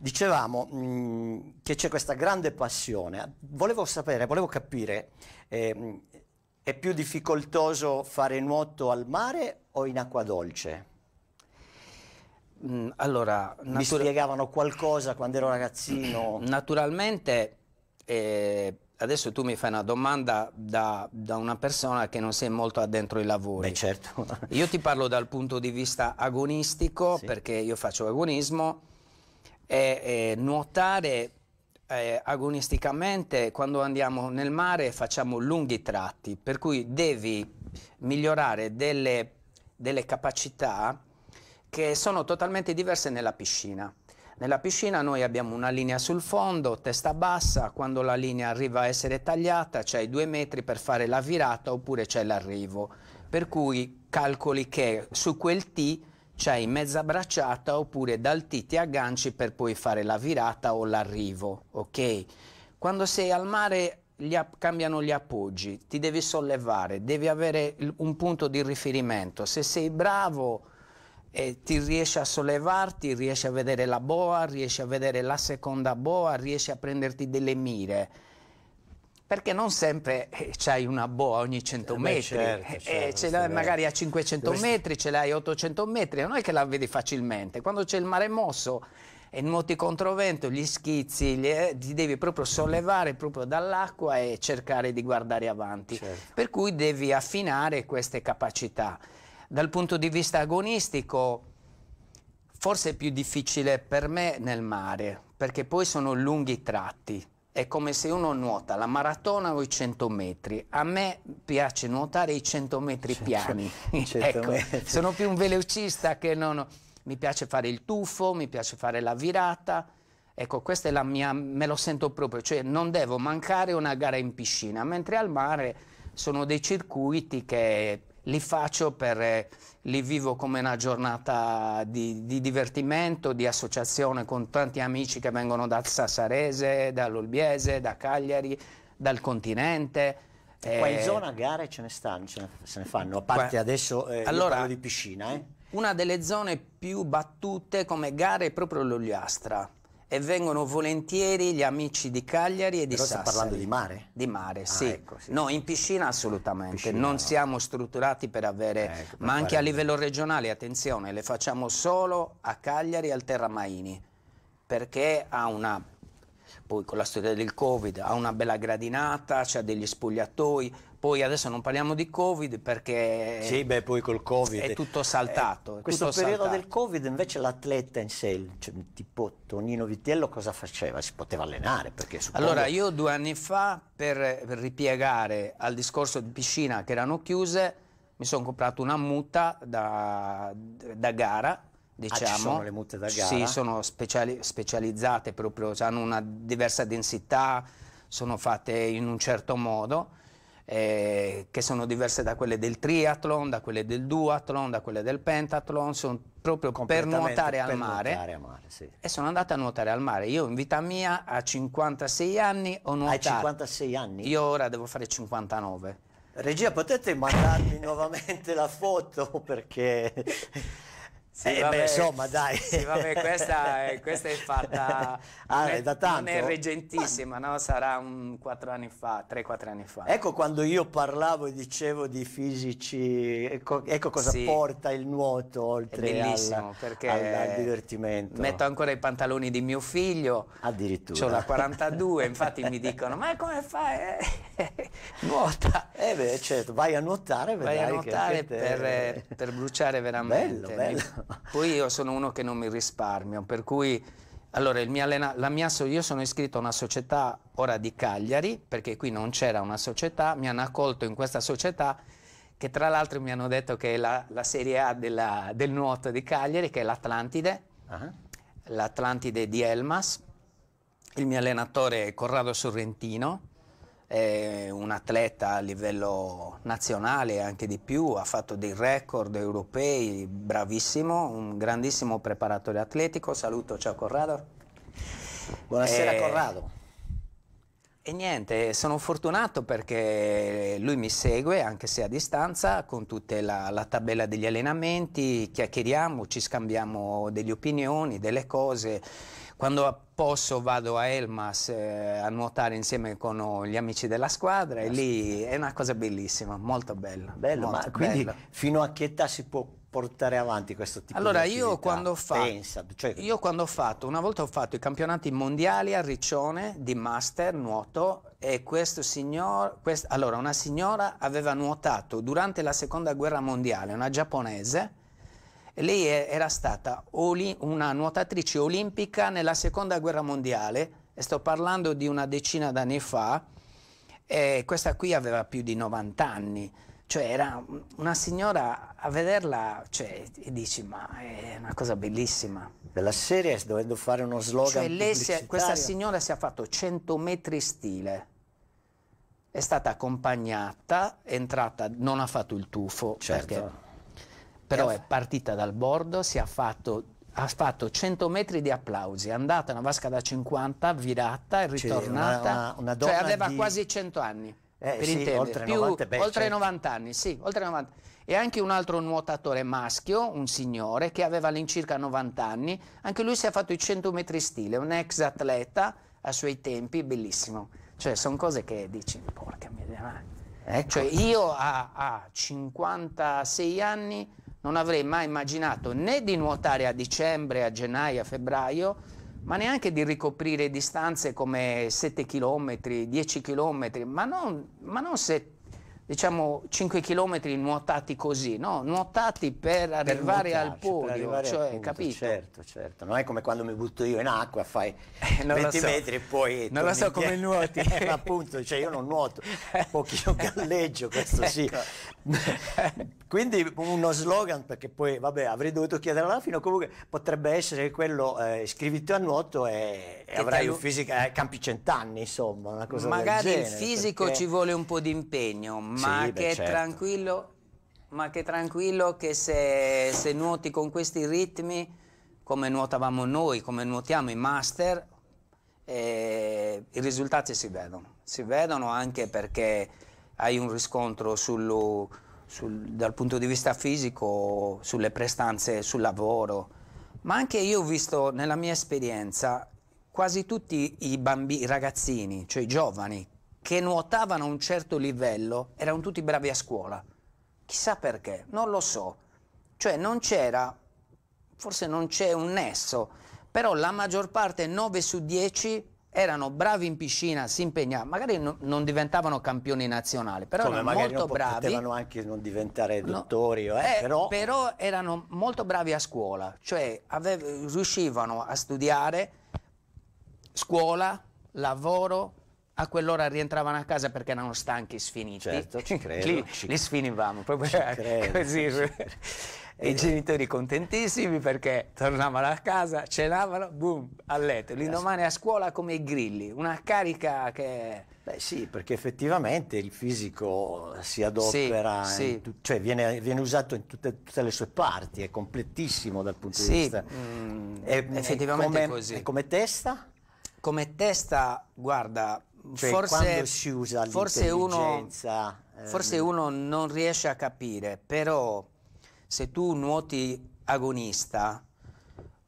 S3: Dicevamo mh, che c'è questa grande passione. Volevo sapere, volevo capire, eh, è più difficoltoso fare nuoto al mare o in acqua dolce? Allora, natura... mi spiegavano qualcosa quando ero ragazzino.
S5: Naturalmente e eh, adesso tu mi fai una domanda da, da, una persona che non sei molto addentro ai lavori. Beh, certo. io ti parlo dal punto di vista agonistico, sì. perché io faccio agonismo, e, e nuotare eh, agonisticamente quando andiamo nel mare facciamo lunghi tratti, per cui devi migliorare delle, delle capacità che sono totalmente diverse nella piscina. Nella piscina noi abbiamo una linea sul fondo, testa bassa, quando la linea arriva a essere tagliata c'è i due metri per fare la virata oppure c'è l'arrivo, per cui calcoli che su quel T c'è in mezza bracciata oppure dal T ti agganci per poi fare la virata o l'arrivo, ok? Quando sei al mare gli cambiano gli appoggi, ti devi sollevare, devi avere un punto di riferimento, se sei bravo e eh, ti riesci a sollevarti, riesci a vedere la boa, riesci a vedere la seconda boa, riesci a prenderti delle mire. Perché non sempre eh, c'hai una boa ogni 100 eh metri, certo, eh, certo, ce l'hai certo. magari a 500 Dove... metri, ce l'hai a 800 metri, non è che la vedi facilmente. Quando c'è il mare mosso e nuoti contro vento, gli schizzi, gli, eh, ti devi proprio sollevare proprio dall'acqua e cercare di guardare avanti. Certo. Per cui devi affinare queste capacità. Dal punto di vista agonistico, forse è più difficile per me nel mare, perché poi sono lunghi tratti. È come se uno nuota la maratona o i 100 metri. A me piace nuotare i 100 metri piani. 100 ecco, metri. Sono più un velocista che non... Mi piace fare il tuffo, mi piace fare la virata. Ecco, questa è la mia... me lo sento proprio. Cioè non devo mancare una gara in piscina, mentre al mare sono dei circuiti che li faccio per, eh, li vivo come una giornata di, di, divertimento, di associazione con tanti amici che vengono dal Sassarese, dall'Olbiese, da Cagliari, dal continente. Qua in eh, zona
S3: gare ce ne stanno, ce ne, se ne fanno, a parte qua.
S5: adesso eh, allora, di
S3: piscina. Eh.
S5: Una delle zone più battute come gare è proprio l'Ogliastra e vengono volentieri gli amici di Cagliari e di Però Sassari. Però parlando di mare? Di mare, ah, sì. Ecco, sì. No, in piscina assolutamente, piscina, non no. siamo strutturati per avere, ecco, per ma anche a livello regionale, attenzione, le facciamo solo a Cagliari e al Terramaini, perché ha una, poi con la storia del Covid, ha una bella gradinata, ha degli spogliatoi, poi adesso non parliamo di Covid perché sì, beh, poi col COVID è tutto saltato. Eh, questo tutto periodo saltato. del
S3: Covid invece l'atleta in sé, cioè, tipo Tonino Vitiello, cosa faceva? Si poteva allenare? Suppongo... Allora
S5: io due anni fa per, per ripiegare al discorso di piscina che erano chiuse mi sono comprato una muta da, da gara ah, diciamo. Ah, sono le mutte da gara? Sì, sono speciali specializzate proprio, hanno una diversa densità, sono fatte in un certo modo eh, che sono diverse da quelle del triathlon, da quelle del duathlon, da quelle del pentathlon, sono proprio per nuotare al mare. Nuotare mare sì. E sono andata a nuotare al mare. Io in vita mia a 56 anni ho nuotato. A 56 anni? Io ora devo fare 59. Regia, potete mandarmi nuovamente
S3: la foto perché... Sì, eh, vabbè, beh, insomma, dai. Sì, vabbè, questa,
S5: è, questa, è fatta ah, è, da tanto? non è recentissima, no? sarà un 4 anni fa, 3-4 anni fa.
S3: Ecco quando io parlavo e dicevo di fisici, ecco, ecco cosa sì. porta il nuoto oltre al, perché al, al
S5: divertimento. Metto ancora i pantaloni di mio figlio, addirittura. Ho la 42, infatti mi dicono
S2: ma come fai? Eh?
S5: Nuota. Eh beh, certo, vai a nuotare, vai a nuotare per, te... Eh, per, bruciare veramente. Bello, bello. Poi io sono uno che non mi risparmio, per cui allora, mio mia, io sono iscritto a una società ora di Cagliari, perché qui non c'era una società, mi hanno accolto in questa società che tra l'altro mi hanno detto che è la, la Serie A della, del nuoto di Cagliari, che è l'Atlantide, uh -huh. l'Atlantide di Elmas. Il mio allenatore è Corrado Sorrentino, è un atleta a livello nazionale anche di più, ha fatto dei record europei, bravissimo, un grandissimo preparatore atletico. Saluto, ciao Corrado. Buonasera e... Eh, Corrado. E niente, sono fortunato perché lui mi segue anche se a distanza con tutta la, la tabella degli allenamenti, chiacchieriamo, ci scambiamo delle opinioni, delle cose quando posso vado a Elmas eh, a nuotare insieme con gli amici della squadra e lì è una cosa bellissima, molto bella. Bello, molto ma quindi fino a che età si può portare avanti questo tipo allora, di attività? Allora io quando fa, Pensa, cioè... io quando ho fatto, una volta ho fatto i campionati mondiali a Riccione di master nuoto e questo signor, quest, allora una signora aveva nuotato durante la seconda guerra mondiale, una giapponese, lei era stata una nuotatrice olimpica nella seconda guerra mondiale, sto parlando di una decina d'anni fa, e questa qui aveva più di 90 anni, cioè era una signora a vederla, cioè, e dici ma è una cosa bellissima. Della serie, dovendo fare uno slogan cioè, lei è, questa signora si è fatta 100 metri stile, è stata accompagnata, è entrata, non ha fatto il tufo, certo. perché però è partita dal bordo, si è fatto ha fatto 100 metri di applausi, è andata una vasca da 50, virata e ritornata, cioè, una, una, una cioè aveva di... quasi 100 anni, eh, per sì, intendere, oltre, Più, 90, beh, oltre certo. 90 anni, sì, oltre 90. E anche un altro nuotatore maschio, un signore, che aveva all'incirca 90 anni, anche lui si è fatto i 100 metri stile, un ex atleta a suoi tempi, bellissimo. Cioè, sono cose che dici, porca miseria. Ecco. Cioè, io a, a 56 anni non avrei mai immaginato né di nuotare a dicembre, a gennaio, a febbraio, ma neanche di ricoprire distanze come 7 km, 10 km, ma non, ma non se, diciamo 5 km nuotati così, no? Nuotati per arrivare per al podio, arrivare cioè, punto, capito?
S3: Certo, certo, non è come quando mi butto io in acqua, fai eh, 20 so. metri e poi... Non lo so come nuoti. Eh, ma appunto, cioè io non nuoto, pochi io galleggio, questo sì. Ecco. Quindi uno slogan, perché poi, vabbè, avrei dovuto chiedere alla fine, comunque potrebbe essere quello, eh, iscriviti a nuoto e, e avrai un fisico, eh, campi cent'anni, insomma, una cosa Magari del genere. Magari il fisico perché... ci
S5: vuole un po' di impegno, ma sì, che beh, certo. tranquillo, ma che tranquillo che se, se, nuoti con questi ritmi, come nuotavamo noi, come nuotiamo i master, eh, i risultati si vedono. Si vedono anche perché hai un riscontro sul, sul, dal punto di vista fisico, sulle prestanze, sul lavoro. Ma anche io ho visto nella mia esperienza quasi tutti i, bambini, i ragazzini, cioè i giovani che nuotavano a un certo livello erano tutti bravi a scuola. Chissà perché, non lo so. Cioè non c'era, forse non c'è un nesso, però la maggior parte, 9 su 10, erano bravi in piscina, si impegnavano, magari no, non diventavano campioni nazionali, però Come erano molto bravi. Potevano anche non diventare dottori, no, eh, eh, però... però... erano molto bravi a scuola, cioè avev- riuscivano a studiare scuola, lavoro, a quell'ora rientravano a casa perché erano stanchi, sfiniti. Certo, ci credo. Li, li sfinivamo proprio cioè, credo, così. I genitori contentissimi perché tornavano a casa, cenavano, boom, a letto. L'indomani a scuola come i grilli, una carica che... Beh
S3: sì, perché effettivamente il fisico si adopera, sì, sì. cioè viene, viene, usato in tutte, tutte, le sue parti, è completissimo dal punto sì, di vista. Mm, è, effettivamente è come, così. E
S5: come testa? Come testa, guarda, cioè, forse, si usa forse uno, ehm... forse mm. uno non riesce a capire, però se tu nuoti agonista,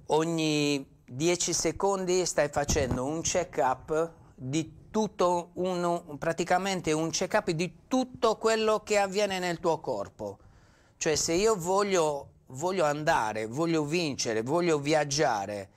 S5: ogni 10 secondi stai facendo un check-up di tutto uno, praticamente un check-up di tutto quello che avviene nel tuo corpo. Cioè se io voglio, voglio andare, voglio vincere, voglio viaggiare,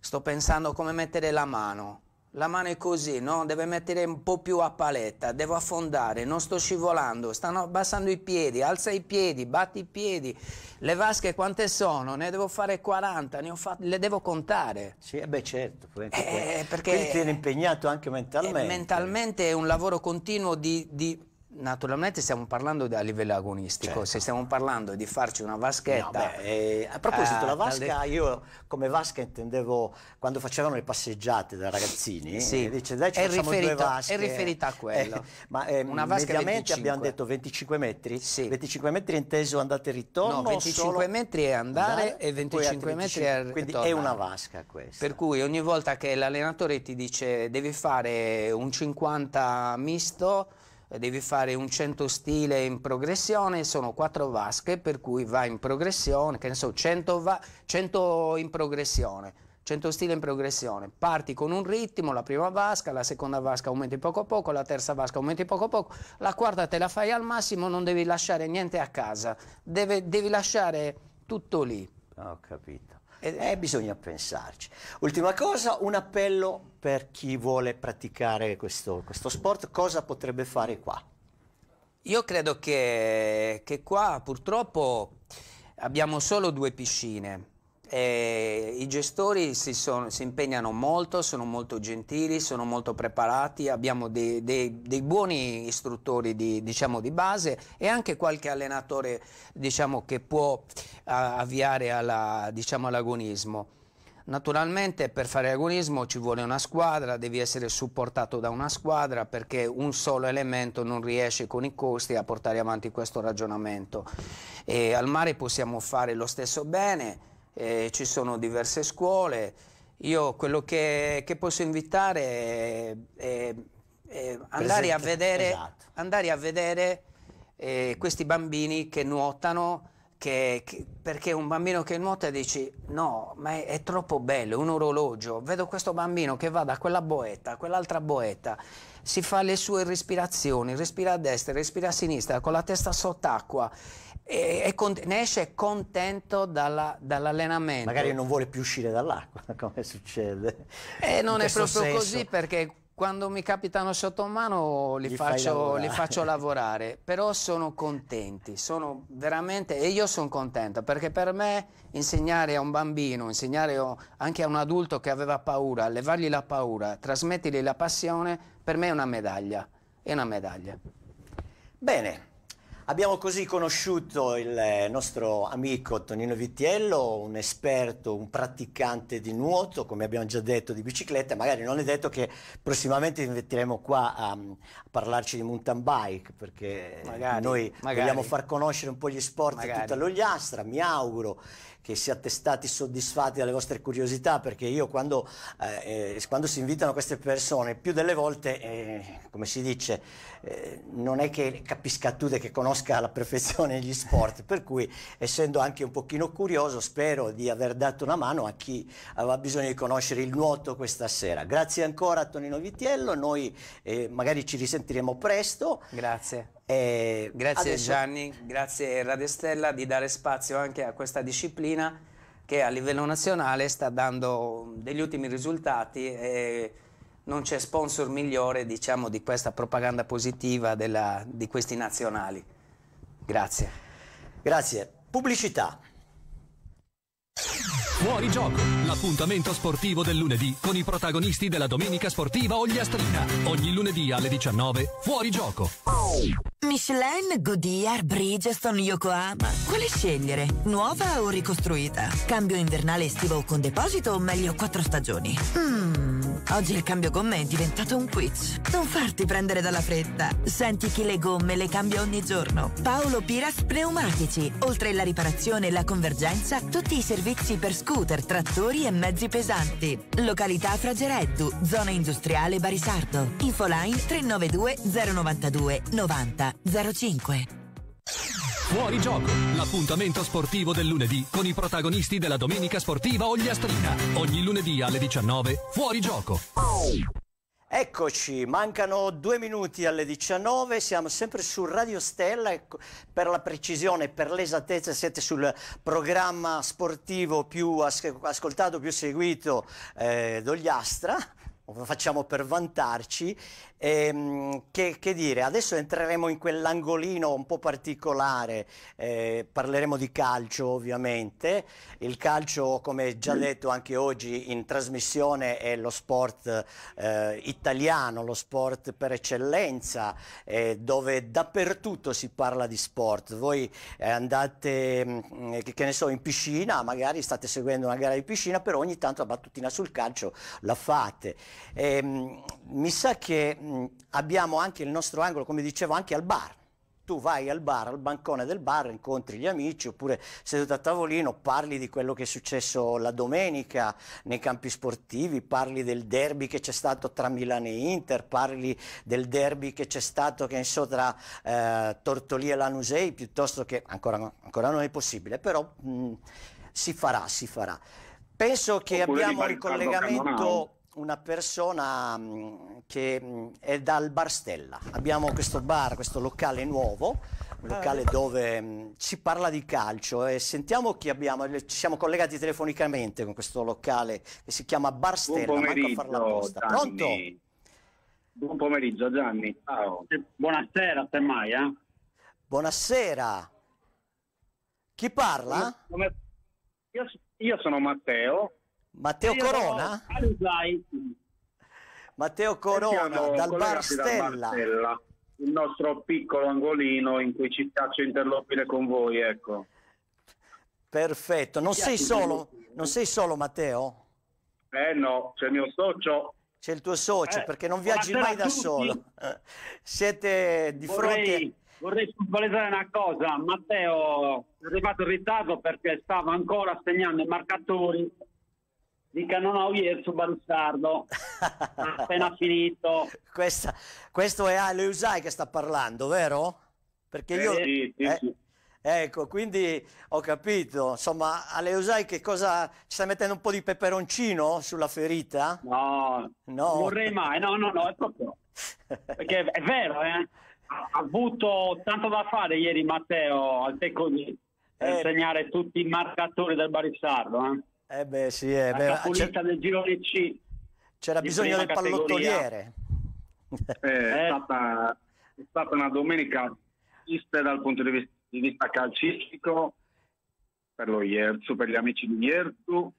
S5: sto pensando come mettere la mano, la mano è così, no? Deve mettere un po' più a paletta, devo affondare, non sto scivolando, stanno abbassando i piedi, alza i piedi, batti i piedi. Le vasche quante sono? Ne devo fare 40, ne ho fatto, le devo contare. Sì, eh beh certo. Eh, perché Quindi ti eri impegnato anche mentalmente. Eh, mentalmente è un lavoro continuo di, di Naturalmente stiamo parlando a livello agonistico, certo. se stiamo parlando di farci una vaschetta... No,
S3: beh, eh, a proposito, eh, la vasca, dalle...
S5: io come vasca intendevo
S3: quando facevano le passeggiate da ragazzini, sì. dice dai ci è riferito, vasche. È riferita a eh, quello. Eh, ma eh, una vasca mediamente 25. abbiamo detto 25 metri? Sì. 25 metri inteso andate e ritorno? No, 25 solo... metri è andare, andare e 25 metri è ritorno. Quindi è una vasca questa.
S5: Per cui ogni volta che l'allenatore ti dice devi fare un 50 misto eh, devi fare un 100 stile in progressione, sono quattro vasche per cui va in progressione, che ne so, 100, va, 100 in progressione. 100 stile in progressione, parti con un ritmo, la prima vasca, la seconda vasca aumenti poco a poco, la terza vasca aumenti poco a poco, la quarta te la fai al massimo, non devi lasciare niente a casa, Deve, devi lasciare tutto lì. Ho capito eh, bisogna pensarci.
S3: Ultima cosa, un appello per chi vuole praticare questo, questo sport, cosa potrebbe fare qua?
S5: Io credo che, che qua purtroppo abbiamo solo due piscine eh, I gestori si, sono, si, impegnano molto, sono molto gentili, sono molto preparati, abbiamo dei, dei, dei buoni istruttori di, diciamo, di, base e anche qualche allenatore diciamo, che può a, avviare alla, diciamo, all'agonismo. Naturalmente per fare agonismo ci vuole una squadra, devi essere supportato da una squadra perché un solo elemento non riesce con i costi a portare avanti questo ragionamento. E al mare possiamo fare lo stesso bene eh, ci sono diverse scuole. Io quello che, che posso invitare è, è, è andare, a vedere, esatto. andare, a vedere, eh, questi bambini che nuotano. Che, che, perché un bambino che nuota dici no, ma è, è, troppo bello, è un orologio, vedo questo bambino che va da quella boetta a quell'altra boetta, si fa le sue respirazioni, respira a destra, respira a sinistra, con la testa sott'acqua e, e ne esce contento dalla, dall'allenamento. Magari non vuole più uscire dall'acqua, come succede. E eh, non è proprio senso. così perché quando mi capitano sotto mano li faccio, li faccio, lavorare, però sono contenti, sono veramente, e io sono contento perché per me insegnare a un bambino, insegnare anche a un adulto che aveva paura, levargli la paura, trasmettergli la passione, per me è una medaglia, è una medaglia.
S3: Bene, Abbiamo così conosciuto il eh, nostro amico Tonino Vittiello, un esperto, un praticante di nuoto, come abbiamo già detto, di bicicletta. Magari non è detto che prossimamente metteremo qua a, mm, a parlarci di mountain bike, perché magari, noi magari. vogliamo far conoscere un po' gli sport di tutta l'Ogliastra. Mi auguro che siate stati soddisfatti dalle vostre curiosità, perché io quando, eh, eh, quando si invitano queste persone, più delle volte, eh, come si dice, eh, non è che capisca tutte, che conosca alla perfezione gli sport, per cui essendo anche un pochino curioso spero di aver dato una mano a chi aveva bisogno di conoscere il nuoto questa sera. Grazie ancora a Tonino Vitiello, noi eh, magari ci
S5: risentiremo presto. Grazie. E eh, grazie Adesso... Gianni, grazie Radio Stella di dare spazio anche a questa disciplina che a livello nazionale sta dando degli ultimi risultati e non c'è sponsor migliore diciamo, di questa propaganda positiva della, di questi nazionali. Grazie. Grazie.
S1: Pubblicità. Fuori gioco, l'appuntamento sportivo del lunedì con i protagonisti della domenica sportiva Ogliastrina. Ogni lunedì alle 19, fuori gioco.
S2: Michelin, Goodyear, Bridgestone, Yokohama. Quale scegliere? Nuova o ricostruita? Cambio invernale estivo con deposito o meglio quattro stagioni? Mmm Oggi il cambio gomme è diventato un quiz. Non farti prendere dalla fretta. Senti chi le gomme le cambia ogni giorno. Paolo Piras Pneumatici. Oltre alla riparazione e la convergenza, tutti i servizi per scooter, trattori e mezzi pesanti. Località Fragereddu, zona industriale Barisardo. Infoline 392 092 90 05.
S1: Fuori gioco, l'appuntamento sportivo del lunedì con i protagonisti della domenica sportiva Ogliastrina. Ogni lunedì alle 19, fuori gioco.
S3: Eccoci, mancano due minuti alle 19, siamo sempre su Radio Stella, ecco, per la precisione, per l'esattezza siete sul programma sportivo più ascoltato, più seguito eh, d'Ogliastra, lo facciamo per vantarci e, ehm, che, che, dire, adesso entreremo in quell'angolino un po' particolare, eh, parleremo di calcio ovviamente, il calcio come già mm. detto anche oggi in trasmissione è lo sport eh, italiano, lo sport per eccellenza, eh, dove dappertutto si parla di sport, voi eh, andate, mh, mm, eh, che ne so, in piscina, magari state seguendo una gara di piscina, però ogni tanto la battutina sul calcio la fate. E, ehm, mi sa che mh, abbiamo anche il nostro angolo, come dicevo, anche al bar. Tu vai al bar, al bancone del bar, incontri gli amici oppure seduto a tavolino parli di quello che è successo la domenica nei campi sportivi, parli del derby che c'è stato tra Milano e Inter, parli del derby che c'è stato che so, tra eh, Tortolì e Lanusei, piuttosto che ancora, no, ancora non è possibile, però mh, si farà, si farà. Penso che oppure abbiamo il collegamento una persona mm, che mm, è dal bar Stella. Abbiamo questo bar, questo locale nuovo, un locale dove mh, mm, si parla di calcio e sentiamo chi abbiamo. Eh, ci siamo collegati telefonicamente con questo locale che si chiama Bar Barstella. Buon pomeriggio, Pronto?
S6: Buon pomeriggio Gianni. Ciao. Buonasera, semmai. Eh?
S3: Buonasera. Chi parla?
S6: Io, io sono Matteo Matteo Io Corona?
S3: Matteo Corona dal Bar Stella. Stella.
S6: Il nostro piccolo angolino in cui ci piace interloquire con voi, ecco. Perfetto, non sei solo,
S3: non sei solo Matteo?
S6: Eh no, c'è il mio socio. C'è il tuo socio, eh, perché non viaggi mai da tutti. solo. Siete di vorrei, fronte... Vorrei sottolineare una cosa, Matteo è arrivato in ritardo perché stava ancora segnando i marcatori Dicano no Ierzo Bastardo, appena finito. Questa, questo è
S3: Ale Usai che sta parlando, vero? Perché io... Eh, sì, sì, eh, sì. Ecco, quindi ho capito. Insomma, Ale Usai che cosa... Ci stai mettendo un po' di peperoncino
S6: sulla ferita? No, no. vorrei mai. No, no, no, è proprio... Perché è vero, eh? Ha avuto tanto da fare ieri Matteo al Teconi per eh. segnare tutti i marcatori del Barissardo, eh?
S3: Eh beh, sì, eh, beh, capolista
S6: del girone C. C'era bisogno del categoria. pallottoliere. Eh, è, eh? stata, è, stata, una domenica triste dal punto di vista, di vista calcistico per lo Ierzu, per gli amici di Ierzu,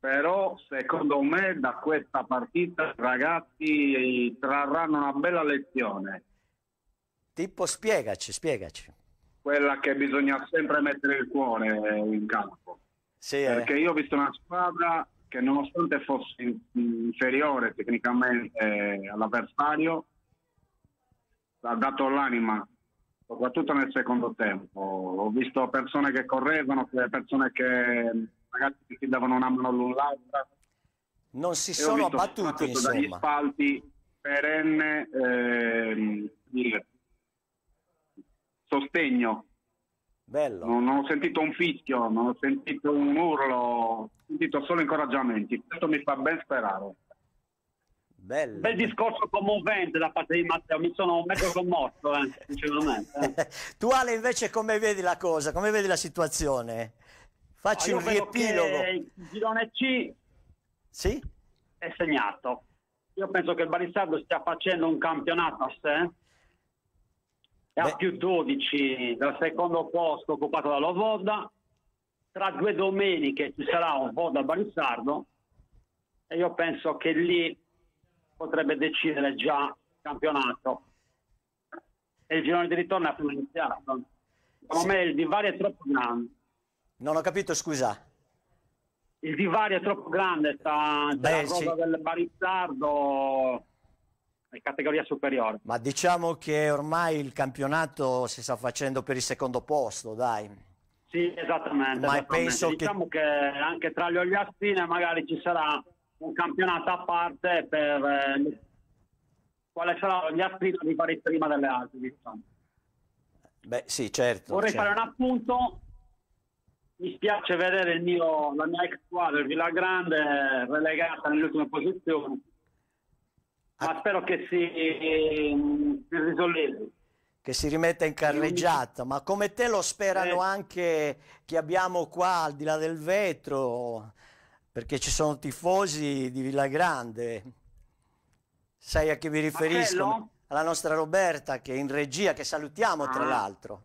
S6: però secondo me da questa partita ragazzi trarranno una bella lezione.
S3: Tipo spiegaci, spiegaci.
S6: Quella che bisogna sempre mettere il cuore in campo. Sì, eh. perché io ho visto una squadra che nonostante fosse inferiore tecnicamente eh, all'avversario, ha dato l'anima, soprattutto nel secondo tempo. Ho visto persone che correvano, persone che magari si davano una mano l'un l'altra. Non
S3: si e sono abbattuti, insomma. dagli
S6: spalti perenne eh, sostegno Bello. Non ho sentito un fischio, non ho sentito un urlo, ho sentito solo incoraggiamenti. Questo mi fa ben sperare. Bello. Bel discorso commovente da parte di Matteo, mi sono mezzo commosso, eh, sinceramente.
S3: Eh. tu Ale invece come vedi la cosa, come vedi la situazione? Facci un riepilogo. Il
S6: girone C sì? è segnato. Io penso che il Barisardo stia facendo un campionato a sé ha Beh. più 12 dal secondo posto occupato dalla Vodda. Tra due domeniche ci sarà un Vodda Barissardo e io penso che lì potrebbe decidere già il campionato. E il girone di ritorno è appena iniziato. Secondo sì. me il divario è troppo grande.
S3: Non ho capito, scusa.
S6: Il divario è troppo grande tra, tra Beh, la roba sì. del Barissardo categoria superiore.
S3: Ma diciamo che ormai il campionato si sta facendo per il secondo posto, dai.
S6: Sì, esattamente. Ma esattamente. penso diciamo che... che... anche tra le Ogliastine magari ci sarà un campionato a parte per eh, quale sarà l'Ogliastina di fare prima delle altre. Diciamo.
S3: Beh, sì, certo. Vorrei certo. fare
S6: un appunto. Mi spiace vedere mio, la mia ex squadra, il Grande, relegata nelle ultime posizioni. Ma spero che si risollevi.
S3: Che si rimetta in carreggiata, ma come te lo sperano eh. anche chi abbiamo qua al di là del vetro, perché ci sono tifosi di Villa Grande. Sai a chi mi riferisco? Alla nostra Roberta che è in regia, che salutiamo tra ah. l'altro.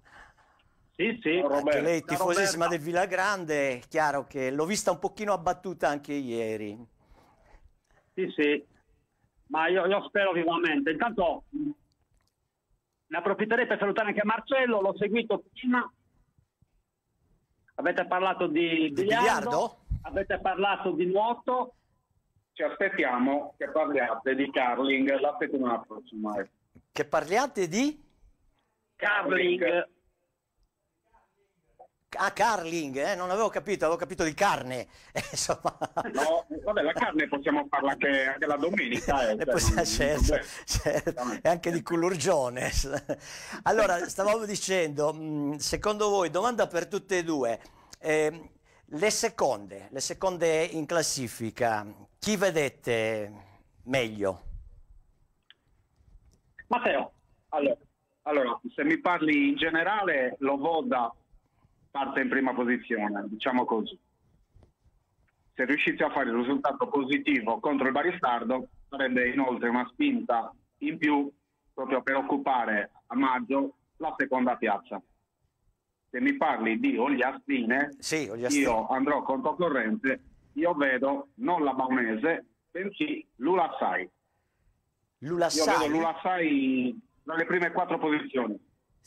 S3: Sì, sì, Roberta. lei tifosissima del Villa Grande, chiaro che l'ho vista un pochino abbattuta anche ieri.
S6: Sì, sì, ma io, io spero vivamente. Intanto ne approfitterei per salutare anche Marcello, l'ho seguito prima. Avete parlato di, di biliardo, biliardo, avete parlato di nuoto. Ci aspettiamo che parliate di curling la settimana prossima. Che
S3: parliate di?
S6: Curling. curling.
S3: Ah, Carling, eh? non avevo capito, avevo capito di carne. Eh, insomma. No,
S6: vabbè, la carne possiamo farla anche, anche la domenica. Eh, eh cioè, ne possiamo,
S3: certo, certo. E anche di culurgione. Allora, stavamo dicendo, mm, secondo voi, domanda per tutte e due, eh, le seconde, le seconde in classifica, chi vedete meglio?
S6: Matteo, allora, allora se mi parli in generale, lo voda parte in prima posizione, diciamo così. Se riuscisse a fare il risultato positivo contro il Baristardo, sarebbe inoltre una spinta in più proprio per occupare a maggio la seconda piazza. Se mi parli di Ogliastine, sì, Ogliastine. io andrò contro corrente, io vedo non la Baunese, bensì Lula Sai. Io vedo Lula Sai dalle prime quattro posizioni.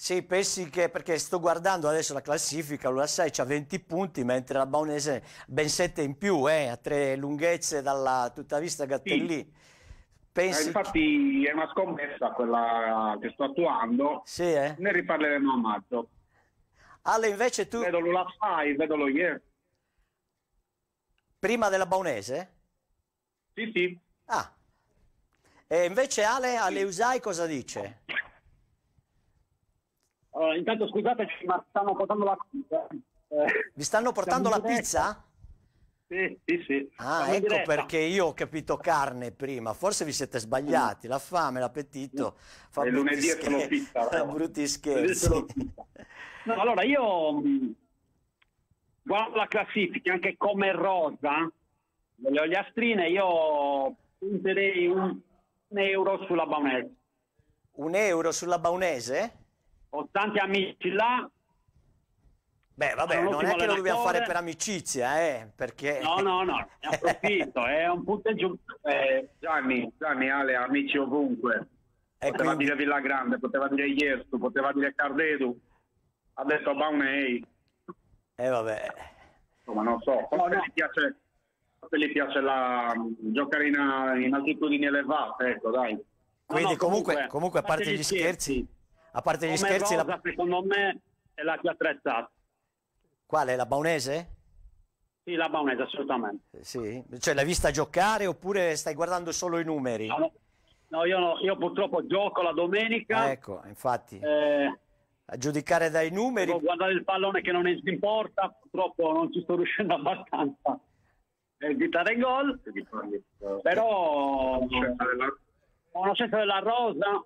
S3: Sì, pensi che perché sto guardando adesso la classifica, allora sai, c'ha 20 punti, mentre la Baunese ben 7 in più, eh, a tre lunghezze dalla
S6: tutta vista Gattellì. Sì. Pensi... Eh, infatti è una scommessa quella che sto attuando, sì, eh? ne riparleremo a maggio. Ale, invece tu... Vedo l'Ula Fai, vedo lo Ier. Prima della Baunese?
S3: Sì, sì. Ah. E invece Ale, Ale Usai cosa dice? Uh, intanto scusateci, ma stanno portando la pizza. Eh, Vi stanno portando la pizza?
S6: Sì, sì, sì. Ah, Siamo ecco perché io
S3: ho capito carne prima. Forse vi siete sbagliati. La fame, l'appetito. Fa e lunedì scher- pizza. Fa brutti scherzi.
S6: No, allora io mm, guardo la classifica anche come rosa le oliastrine. Io punterei un, un euro sulla Baunese. Un euro sulla Baunese? ho tanti amici là. Beh, vabbè,
S3: non è che lo dobbiamo fare per
S6: amicizia, eh, perché... No, no, no, ne approfitto, è un punteggio... Eh, Gianni, Gianni, Ale, amici ovunque. E poteva quindi... dire Villa Grande, poteva dire Iersu, poteva dire Cardedu, ha detto Baunei. E eh, vabbè. Insomma, non so, forse, no, no. Gli, piace, forse gli piace la mm, giocare in, in altitudini elevate, ecco, dai. Quindi no, no, comunque, comunque, comunque, a parte gli scherzi, scherzi a parte gli Come scherzi... Rosa, la... Secondo me è la più attrezzata.
S3: Quale? La Baunese?
S6: Sì, la Baunese, assolutamente. Eh,
S3: sì? Cioè l'hai vista giocare oppure stai guardando solo i numeri? No, no.
S6: no, io, no io, purtroppo gioco la domenica.
S3: ecco, infatti.
S6: Eh, a giudicare dai numeri... Guardare il pallone che non è in porta, purtroppo non ci sto riuscendo abbastanza. Evitare gol, però... Conoscenza una della Rosa,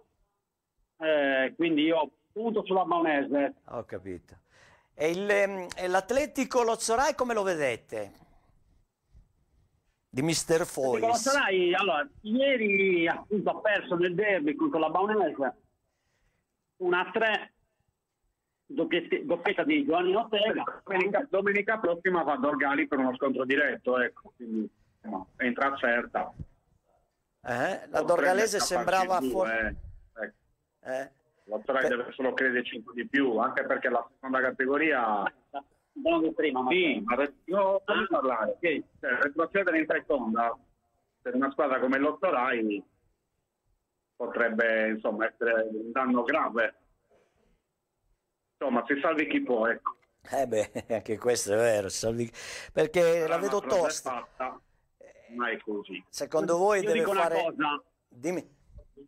S6: eh, quindi io punto sulla Maonese.
S3: Ho capito.
S6: E, il, ehm, e l'Atletico Lozzorai come lo vedete?
S3: Di Mister Foyes. Lozzorai,
S6: allora, ieri appunto ha perso nel derby contro la Maonese una tre doppietta di Giovanni Ortega. Domenica, domenica prossima va Dorgali per uno scontro diretto, ecco, quindi no, è certa. Eh, la Dorgalese sembrava fuori. Eh. Eh? La Svezia per... solo crede 5 di più, anche perché la seconda categoria... Buono prima, sì, ma io voglio parlare. Sì, cioè, retrocedere in seconda per una squadra come l'Ottorai potrebbe insomma, essere un danno grave. Insomma, si salvi chi può, ecco.
S3: Eh beh, anche questo è vero, salvi...
S6: perché Era la vedo tosta. Ma è così.
S3: Secondo voi Io deve fare... Cosa,
S6: Dimmi.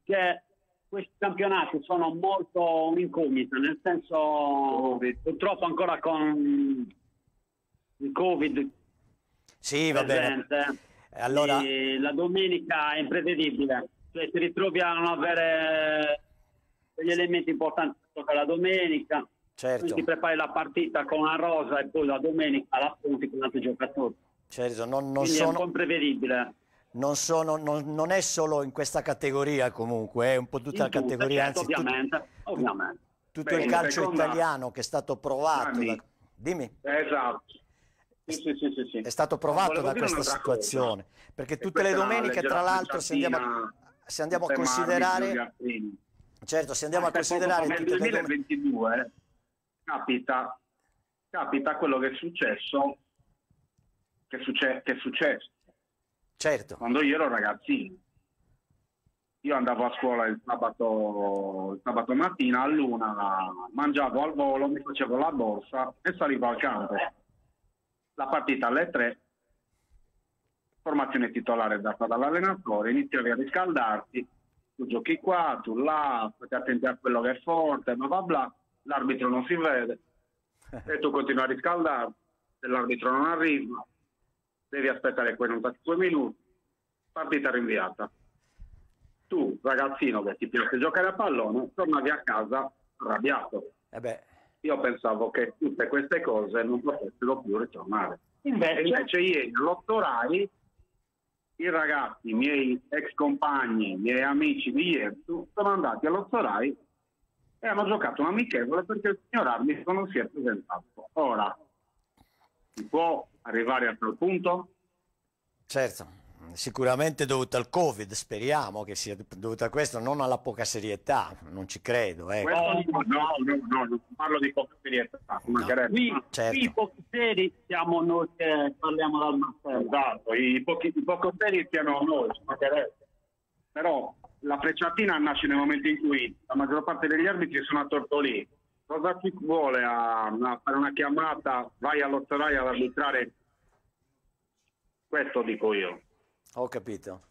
S6: Che questi campionati sono molto un'incognita, nel senso purtroppo ancora con il Covid.
S3: Sì, va presente,
S6: bene. Eh, allora... La domenica è imprevedibile, cioè ti ritrovi a non avere degli elementi importanti per la domenica. Certo. Quindi ti prepari la partita con la rosa e poi la domenica la punti con altri giocatori. Certo, non, non sono... è imprevedibile
S3: non, sono, non, non, è solo in questa categoria comunque, è un po' tutta in la categoria, certo, anzi ovviamente,
S6: tutto, ovviamente. tutto Beh, il calcio seconda... italiano
S3: che è stato provato. Da... Dimmi.
S6: Esatto. Sì, sì, sì, è stato provato da questa situazione,
S3: cosa. perché tutte le domeniche, tra l'altro, se andiamo, a, se andiamo a considerare... Certo, se andiamo a considerare... Nel
S6: 2022 eh, capita, capita quello che è successo che, succe- che è successo Certo. Quando io ero ragazzino. Io andavo a scuola il sabato, il sabato mattina a luna, mangiavo al volo, mi facevo la borsa e salivo al campo. La partita alle tre, formazione titolare data dall'allenatore, iniziavi a riscaldarti, tu giochi qua, tu là, fai attenti a quello che è forte, bla bla bla, l'arbitro non si vede e tu continui a riscaldarti, se l'arbitro non arriva, devi aspettare 45 minuti, partita rinviata. Tu, ragazzino che ti piace giocare a pallone, tornavi a casa arrabbiato. Eh Io pensavo che tutte queste cose non potessero più ritornare. Invece, invece ieri all'ottorai i ragazzi, i miei ex compagni, i miei amici di Iertu sono andati all'ottorai e hanno giocato un amichevole perché il signor Arbitro non si è presentato. Ora, si può arrivare a quel punto? Certo,
S3: sicuramente dovuta al Covid, speriamo che sia dovuta a questo, non alla poca serietà, non ci
S6: credo. Ecco. No, no, no, no, parlo di poca serietà. No. Qui, certo. i pochi seri siamo noi che parliamo dal Martello. Esatto, i, pochi, i poco seri siamo noi, però la frecciatina nasce nel momento in cui la maggior parte degli arbitri sono a torto cosa ci vuole a, a fare una chiamata? Vai all'ottoraio ad arbitrare? Questo dico io.
S3: Ho capito.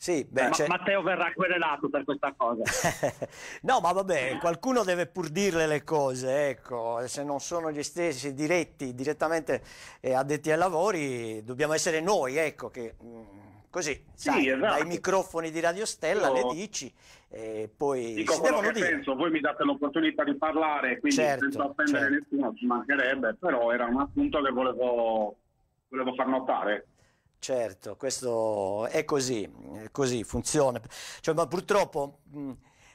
S6: Sì, beh, ma, Matteo verrà querelato per questa
S4: cosa.
S3: no, ma vabbè, qualcuno deve pur dirle le cose, ecco, se non sono gli stessi diretti, direttamente eh, addetti ai lavori, dobbiamo essere noi, ecco, che... Mh mm,
S6: Così, sì, sai, esatto. dai microfoni di Radio Stella Io le
S3: dici e poi dico si quello dire.
S6: penso, voi mi date l'opportunità di parlare, quindi certo, senza offendere certo. nessuno ci mancherebbe, però era un appunto che volevo, volevo far notare.
S3: Certo, questo è così, è così funziona. Cioè, ma purtroppo mh, mm,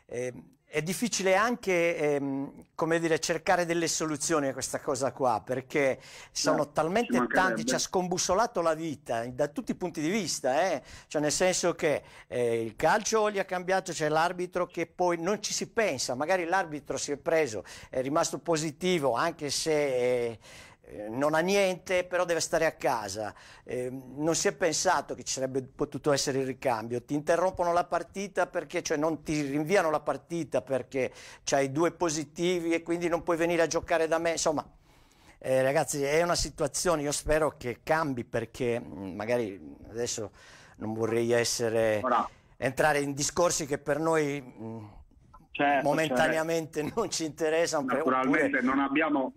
S3: eh, è difficile anche, ehm, come dire, cercare delle soluzioni a questa cosa qua, perché sono no, talmente tanti, ci ha scombussolato la vita da tutti i punti di vista, eh? cioè nel senso che eh, il calcio gli ha cambiato, c'è cioè l'arbitro che poi non ci si pensa, magari l'arbitro si è preso, è rimasto positivo, anche se... Eh, eh, non ha niente, però deve stare a casa. Eh, non si è pensato che ci sarebbe potuto essere il ricambio. Ti interrompono la partita perché, cioè non ti rinviano la partita perché hai due positivi e quindi non puoi venire a giocare da me. Insomma, eh, ragazzi, è una situazione, io spero che cambi perché mm, magari adesso non vorrei essere, entrare in discorsi che per noi mm,
S6: certo, momentaneamente
S3: certo. non ci interessano. Naturalmente
S6: oppure... non abbiamo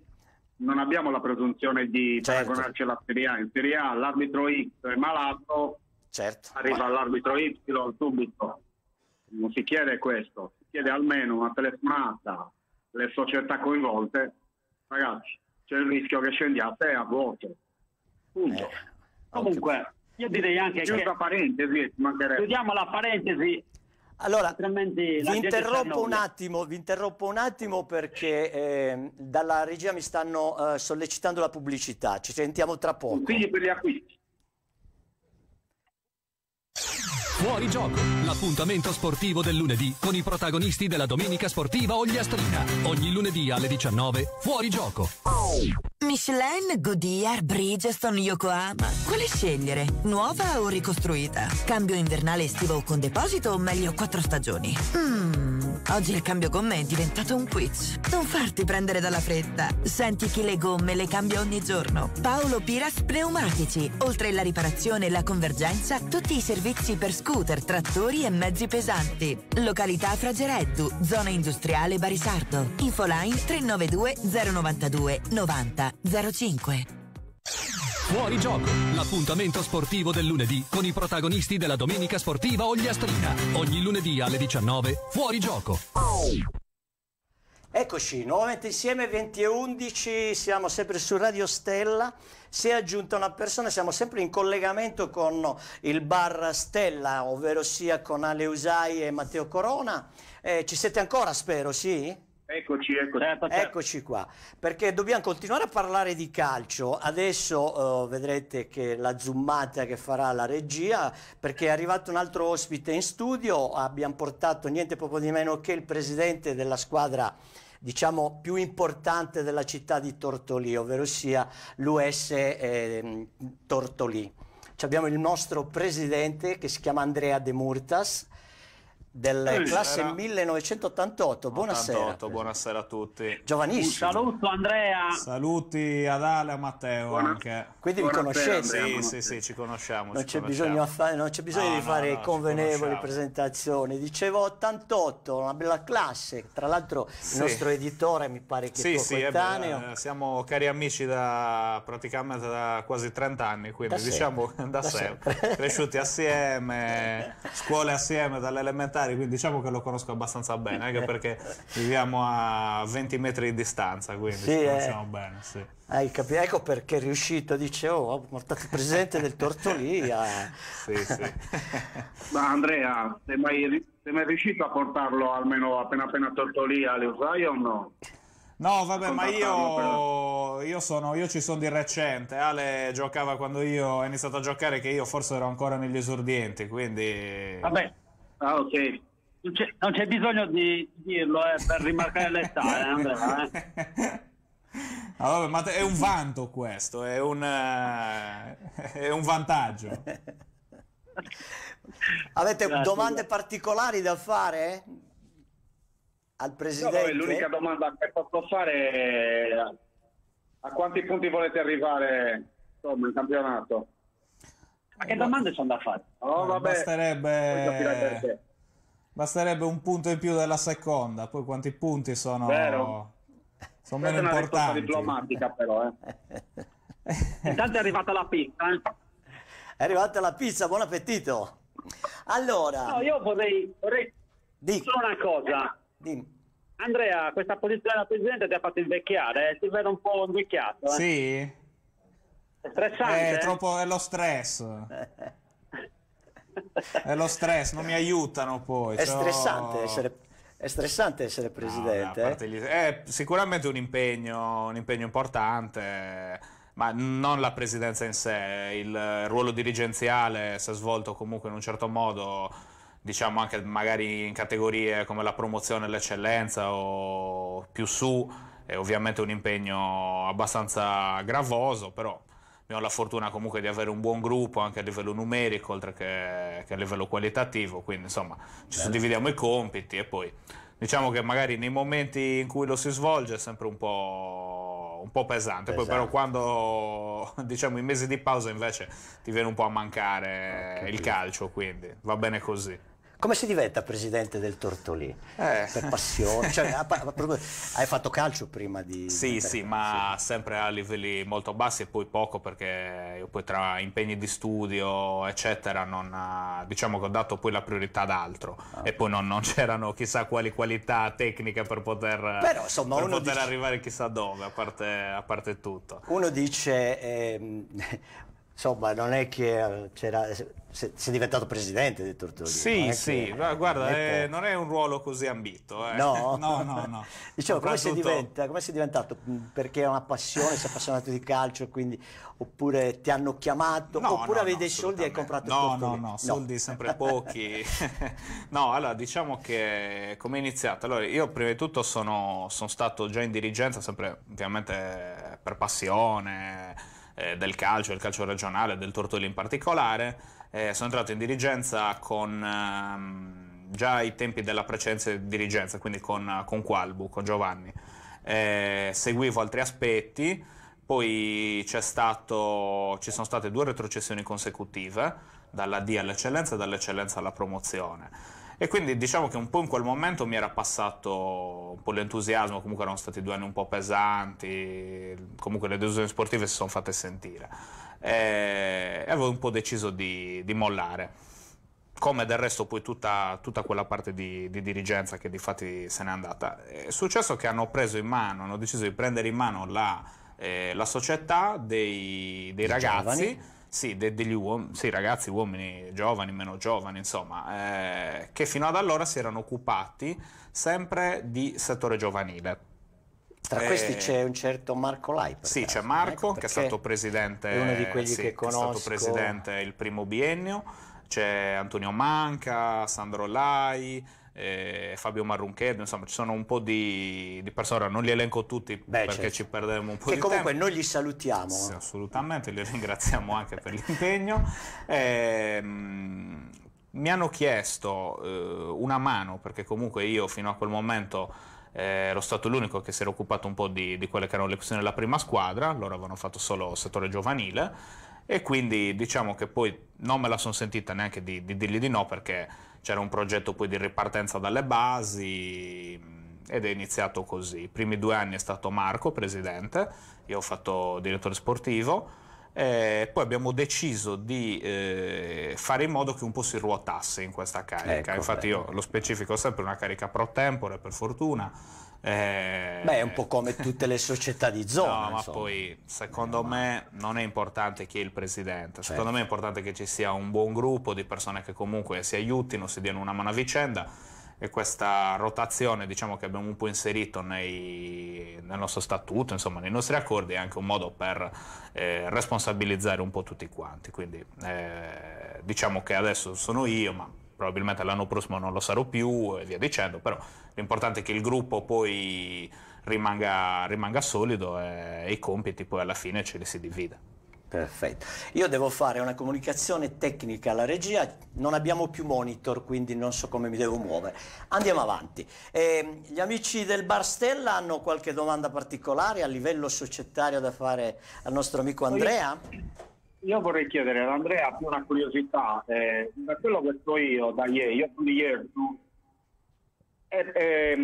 S6: non abbiamo la presunzione di certo. paragonarci alla Serie A. In Serie A l'arbitro X è malato,
S3: certo. arriva Ma...
S6: l'arbitro Y subito. Non si chiede questo, si chiede almeno una telefonata, le società coinvolte, ragazzi, c'è il rischio che scendiate a vuoto. Punto. Eh, Comunque, io direi anche che... parentesi, Chiudiamo la parentesi allora, vi interrompo, un
S3: attimo, vi interrompo un attimo perché eh, dalla regia mi stanno eh, sollecitando la pubblicità, ci sentiamo tra poco. Quindi per gli acquisti.
S1: Fuori gioco, l'appuntamento sportivo del lunedì con i protagonisti della domenica sportiva Ogliastrina. Ogni lunedì alle 19, fuori gioco.
S2: Michelin, Goodyear, Bridgestone, Yokohama. Quale scegliere? Nuova o ricostruita? Cambio invernale estivo con deposito o meglio quattro stagioni? Mmm Oggi il cambio gomme è diventato un quiz. Non farti prendere dalla fretta. Senti che le gomme le cambia ogni giorno. Paolo Piras Pneumatici. Oltre alla riparazione e la convergenza, tutti i servizi per scooter, trattori e mezzi pesanti. Località Fragereddu, zona industriale Barisardo. Infoline 392 092 90 05.
S1: Fuori gioco, l'appuntamento sportivo del lunedì con i protagonisti della domenica sportiva Ogliastrina. Ogni lunedì alle 19, fuori gioco.
S3: Eccoci, nuovamente insieme 20 e 11, siamo sempre su Radio Stella, si è aggiunta una persona, siamo sempre in collegamento con il bar Stella, ovvero sia con Ale Usai e Matteo Corona. Eh, ci siete ancora, spero, sì?
S6: Eccoci, eccoci. Eh, eccoci
S3: qua, perché dobbiamo continuare a parlare di calcio. Adesso eh, vedrete che la zoomata che farà la regia, perché è arrivato un altro ospite in studio, abbiamo portato niente poco di meno che il presidente della squadra diciamo più importante della città di Tortolì, ovvero sia l'US eh, Tortolì. Abbiamo il nostro presidente che si chiama Andrea De Murtas del classe 1988.
S7: Buonasera. 88, buonasera a tutti. Giovanissimo. Un saluto Andrea. Saluti ad Ale e a Matteo Buona... anche. Quindi vi conoscete? Sì, sì, sì, ci conosciamo. Non, ci c'è, conosciamo. Bisogno fa- non c'è, Bisogno no, di fare no, no, convenevoli
S3: presentazioni. Dicevo 88, una bella classe. Tra l'altro sì. il nostro editore mi pare che sì, tuo sì, coetaneo.
S7: siamo cari amici da praticamente da quasi 30 anni, quindi da diciamo sempre. da, da sempre. sempre. Cresciuti assieme, scuole assieme dall'elementare Cagliari, quindi diciamo che lo conosco abbastanza bene, anche perché viviamo a 20 metri di distanza, quindi sì, ci eh. conosciamo eh. bene. Sì. Hai
S3: ah, capito? Ecco perché è riuscito, dice, oh, il presidente del Tortolia. sì, sì.
S6: Ma Andrea, sei mai, sei mai, riuscito a portarlo almeno appena appena a Tortolia, le usai o no?
S7: No, vabbè, ma io, io, sono, io, ci sono di recente. Ale giocava quando io ho iniziato a giocare, che io forse ero ancora negli esordienti, quindi... Vabbè,
S6: Ah, ok. Non c'è, non c'è bisogno di dirlo eh, per rimarcare l'età, eh, Andrea. Eh.
S7: Allora, ah, ma è un vanto questo, è un, eh, è un vantaggio. Avete
S6: Grazie. domande
S3: particolari da fare?
S6: Al presidente? No, l'unica domanda che posso fare è a quanti punti volete arrivare insomma, in campionato? Ma che domande sono da fare? Eh, oh, vabbè. Basterebbe...
S7: Basterebbe un punto in più della seconda, poi quanti punti sono... Vero. Sono meno importanti. È una diplomatica
S6: però,
S3: eh. Intanto è arrivata la pizza. Eh. È arrivata la pizza, buon
S6: appetito. Allora... No, io vorrei...
S3: vorrei... Dico. Solo una cosa.
S6: Dimmi. Andrea, questa posizione della Presidente ti ha fatto invecchiare, eh? ti vedo un po' invecchiato. Eh?
S7: Sì?
S1: È stressante. È eh? troppo,
S7: è lo stress. è lo stress, non mi aiutano poi. È cioè... stressante essere è stressante essere presidente. No, eh? gli... È sicuramente un impegno, un impegno, importante, ma non la presidenza in sé. Il ruolo dirigenziale si è svolto comunque in un certo modo, diciamo anche magari in categorie come la promozione e l'eccellenza o più su. È ovviamente un impegno abbastanza gravoso, però abbiamo la fortuna comunque di avere un buon gruppo anche a livello numerico oltre che, che a livello qualitativo, quindi insomma ci Bello. suddividiamo i compiti e poi diciamo che magari nei momenti in cui lo si svolge è sempre un po', un po pesante, poi però quando diciamo i mesi di pausa invece ti viene un po' a mancare okay. il calcio, quindi va bene così. Come si diventa presidente del Tortolì? Eh. Per passione? Cioè,
S3: hai fatto calcio prima di... Sì, mettere... sì,
S7: ma sì. sempre a livelli molto bassi e poi poco perché io poi tra impegni di studio, eccetera, non, diciamo che ho dato poi la priorità ad altro ah. e poi non, non c'erano chissà quali qualità tecniche per poter, Però, insomma, per poter dice... arrivare chissà dove, a parte, a parte, tutto.
S3: Uno dice... Ehm insomma, non è che eh, c'era, sei diventato presidente di Tortolino. Sì, sì, che, guarda, è, eh,
S7: non è un ruolo così ambito. Eh.
S3: No? no, no, no. Diciamo, come sei, diventa, come sei diventato? Mm, perché è una passione, sei appassionato di calcio, quindi, oppure ti hanno chiamato, no, oppure no, avevi no, dei soldi e hai comprato no, il No, no, no, soldi
S7: sempre pochi. no, allora, diciamo che come è iniziato? Allora, io prima di tutto sono, sono stato già in dirigenza, sempre ovviamente per passione, eh, del calcio, del calcio regionale, del Tortoli in particolare. Eh, sono entrato in dirigenza con, ehm, già ai tempi della precedenza precedente dirigenza, quindi con, con Qualbu, con Giovanni. Eh, seguivo altri aspetti, poi stato, ci sono state due retrocessioni consecutive, dalla D all'eccellenza e dall'eccellenza alla promozione. E quindi diciamo che un po' in quel momento mi era passato un po' l'entusiasmo, comunque erano stati due anni un po' pesanti, comunque le delusioni sportive si sono fatte sentire. E avevo un po' deciso di, di mollare come del resto poi tutta, tutta quella parte di, di, dirigenza che di fatti se n'è andata. È successo che hanno preso in mano, hanno deciso di prendere in mano la, eh, la società dei, dei ragazzi. Giovani sì, de- degli uom- sì, ragazzi, uomini giovani, meno giovani, insomma, eh, che fino ad allora si erano occupati sempre di settore giovanile.
S3: Tra eh, questi c'è
S7: un certo Marco Laipa. Sì, caso, c'è Marco ecco che è stato presidente. È uno di quelli sì, che conosco. È stato presidente il primo biennio c'è Antonio Manca, Sandro Lai, eh, Fabio Marrunchetto, insomma ci sono un po' di, di persone, ora non li elenco tutti Beh, perché certo. ci perderemo un po' che di tempo. Che comunque noi li salutiamo. Sì, eh. assolutamente, li ringraziamo anche per l'impegno. Eh, mi hanno chiesto eh, una mano perché comunque io fino a quel momento... Eh, ero stato l'unico che si era occupato un po' di, di, quelle che erano le questioni della prima squadra, loro avevano fatto solo settore giovanile e quindi diciamo che poi non me la sono sentita neanche di, di dirgli di no perché c'era un progetto poi di ripartenza dalle basi mm, ed è iniziato così. I primi due anni è stato Marco presidente, io ho fatto direttore sportivo. E poi abbiamo deciso di eh, fare in modo che un po' si ruotasse in questa carica. Ecco, Infatti, bello. io lo specifico sempre una carica pro tempore, per fortuna, eh... Beh, è un po' come tutte le società di zona. No, ma insomma. poi secondo no, me non è importante chi è il presidente, secondo certo. me è importante che ci sia un buon gruppo di persone che comunque si aiutino, si diano una mano a vicenda e questa rotazione diciamo, che abbiamo un po' inserito nei, nel nostro statuto, insomma, nei nostri accordi, è anche un modo per eh, responsabilizzare un po' tutti quanti. Quindi eh, diciamo che adesso sono io, ma probabilmente l'anno prossimo non lo sarò più e via dicendo, però l'importante è che il gruppo poi rimanga, rimanga solido e, eh, e i compiti poi alla fine ce li si divida. Perfetto.
S3: Io devo fare una comunicazione tecnica alla regia, non abbiamo più monitor, quindi non so come mi devo muovere. Andiamo avanti. Eh, gli amici del Bar Stella hanno qualche domanda particolare a livello societario da fare al nostro amico Andrea?
S6: Io, vorrei chiedere ad Andrea più una curiosità, eh, da quello che so io da ieri, io sono di ieri, è, è,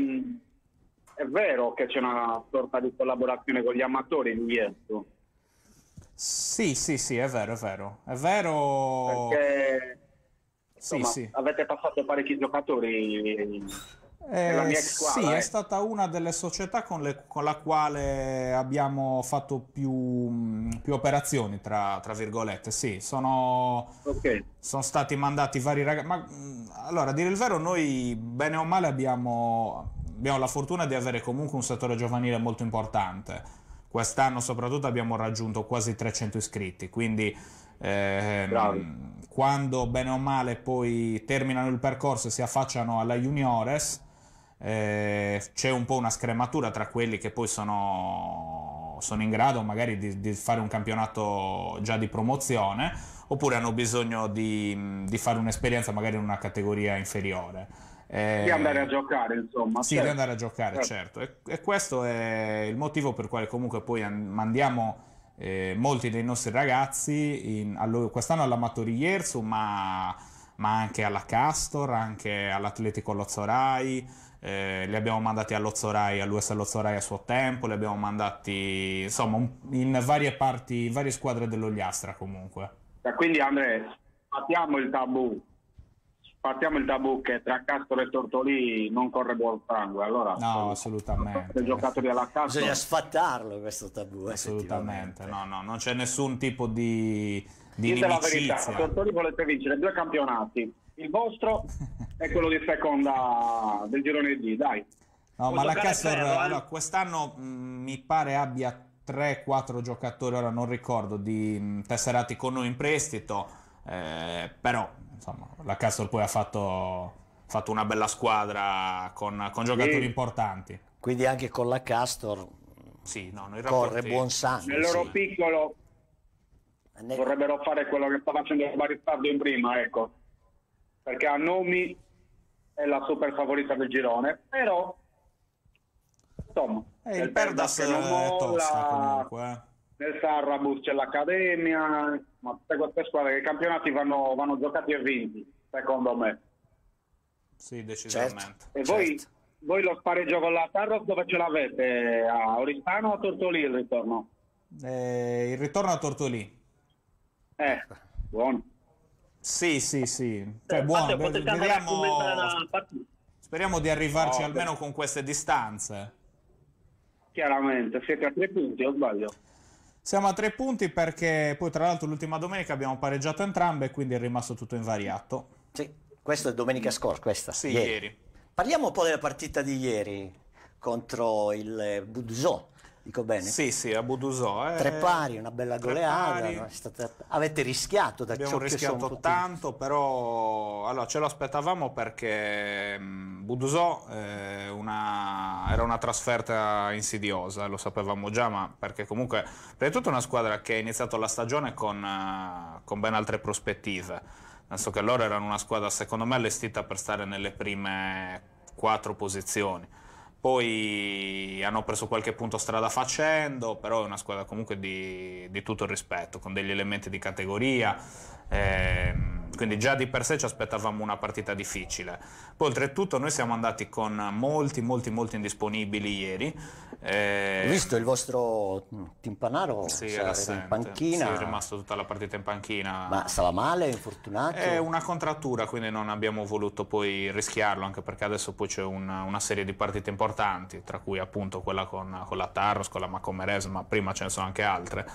S6: è vero che c'è una sorta di collaborazione con gli amatori in Viesto.
S7: Sì, sì, sì, è vero, è vero. È vero.
S6: Perché insomma, sì, sì. avete passato parecchi giocatori eh, squadra, sì, eh. è
S7: stata una delle società con, le, con la quale abbiamo fatto più, mm, più operazioni, tra, tra, virgolette. Sì, sono, okay. sono stati mandati vari ragazzi. Ma mm, allora, a dire il vero, noi bene o male abbiamo, abbiamo la fortuna di avere comunque un settore giovanile molto importante. Quest'anno soprattutto abbiamo raggiunto quasi 300 iscritti, quindi... Ehm, quando bene o male poi terminano il percorso e si affacciano alla juniores eh, c'è un po' una scrematura tra quelli che poi sono, sono in grado magari di, di, fare un campionato già di promozione oppure hanno bisogno di, di fare un'esperienza magari in una categoria inferiore. Eh, di andare
S6: a giocare, insomma. Sì, certo. di andare a giocare, certo.
S7: certo. E, e, questo è il motivo per il quale comunque poi mandiamo eh, molti dei nostri ragazzi in, allo- quest'anno all'Amatori Iersu, ma, ma, anche alla Castor, anche all'Atletico Lozzorai, eh, li abbiamo mandati all'Ozzorai, all'US all'Ozzorai a suo tempo, li abbiamo mandati insomma in varie parti, varie squadre dell'Ogliastra comunque.
S6: Quindi Andrea, partiamo il tabù, partiamo il tabù che tra Castro e Tortolì non corre buon sangue, Allora,
S7: no, assolutamente.
S6: Il alla Castro... Bisogna sfattarlo questo tabù. Assolutamente,
S7: no, no, non c'è nessun tipo di... di Dite la verità, Tortolì
S6: volete vincere due campionati, il vostro e quello di seconda del girone D, dai. No, ma la Caster allora,
S7: quest'anno mh, mm, mi pare abbia 3-4 giocatori, ora non ricordo, di mh, mm, tesserati con noi in prestito, eh, però insomma, la Castor poi ha fatto, fatto, una bella squadra con, con giocatori sì.
S3: importanti. Quindi anche con la Castor sì, no, corre rapporti... buon sangue. Nel loro sì.
S6: piccolo vorrebbero fare quello che sta facendo Baristardo in prima, ecco perché a nomi è la super favorita del girone, però
S7: insomma... E eh, il Perdas è tosta comunque. Eh.
S6: Nel Sarrabus c'è l'Accademia, ma tutte queste squadre che i campionati vanno, vanno giocati e vinti, secondo me.
S7: Sì, decisamente. Certo, e voi,
S6: certo. voi, lo spareggio con la Tarros dove ce l'avete? A Oristano o a Tortoli il ritorno?
S7: Eh, il ritorno a Tortoli. Eh, buono. Sì, sì, sì. Cioè, eh, buono,
S6: vediamo...
S7: Speriamo di arrivarci no, almeno beh. con queste distanze. Chiaramente, siete a tre punti o sbaglio? Siamo a tre punti perché poi tra l'altro l'ultima domenica abbiamo pareggiato entrambe, quindi è rimasto tutto invariato.
S3: Sì, questo è domenica scorsa, questa. Sì, ieri. ieri. Parliamo un po' della partita di ieri contro il Budzò. Dico bene? Sì, sì, a Budusò. Eh. Tre pari, una bella goleada. No? Avete rischiato da Abbiamo ciò rischiato che sono tanto,
S7: tutti. però allora, ce lo aspettavamo perché mm, Budusò eh, una... era una trasferta insidiosa, lo sapevamo già, ma perché comunque prima di tutto è una squadra che ha iniziato la stagione con, eh, con ben altre prospettive. Nel senso che loro erano una squadra, secondo me, allestita per stare nelle prime quattro posizioni poi hanno preso qualche punto strada facendo, però è una squadra comunque di, di tutto il rispetto, con degli elementi di categoria, eh, quindi già di per sé ci aspettavamo una partita difficile. Poi oltretutto noi siamo andati con molti, molti, molti indisponibili ieri. Eh... visto il vostro mm, timpanaro sì, cioè, era in panchina. Sì, è rimasto tutta la partita in panchina. Ma stava male, infortunato? È una contrattura, quindi non abbiamo voluto poi rischiarlo, anche perché adesso poi c'è una, una serie di partite importanti, tra cui appunto quella con, con la Tarros, con la Macomeres, ma prima ce ne sono anche altre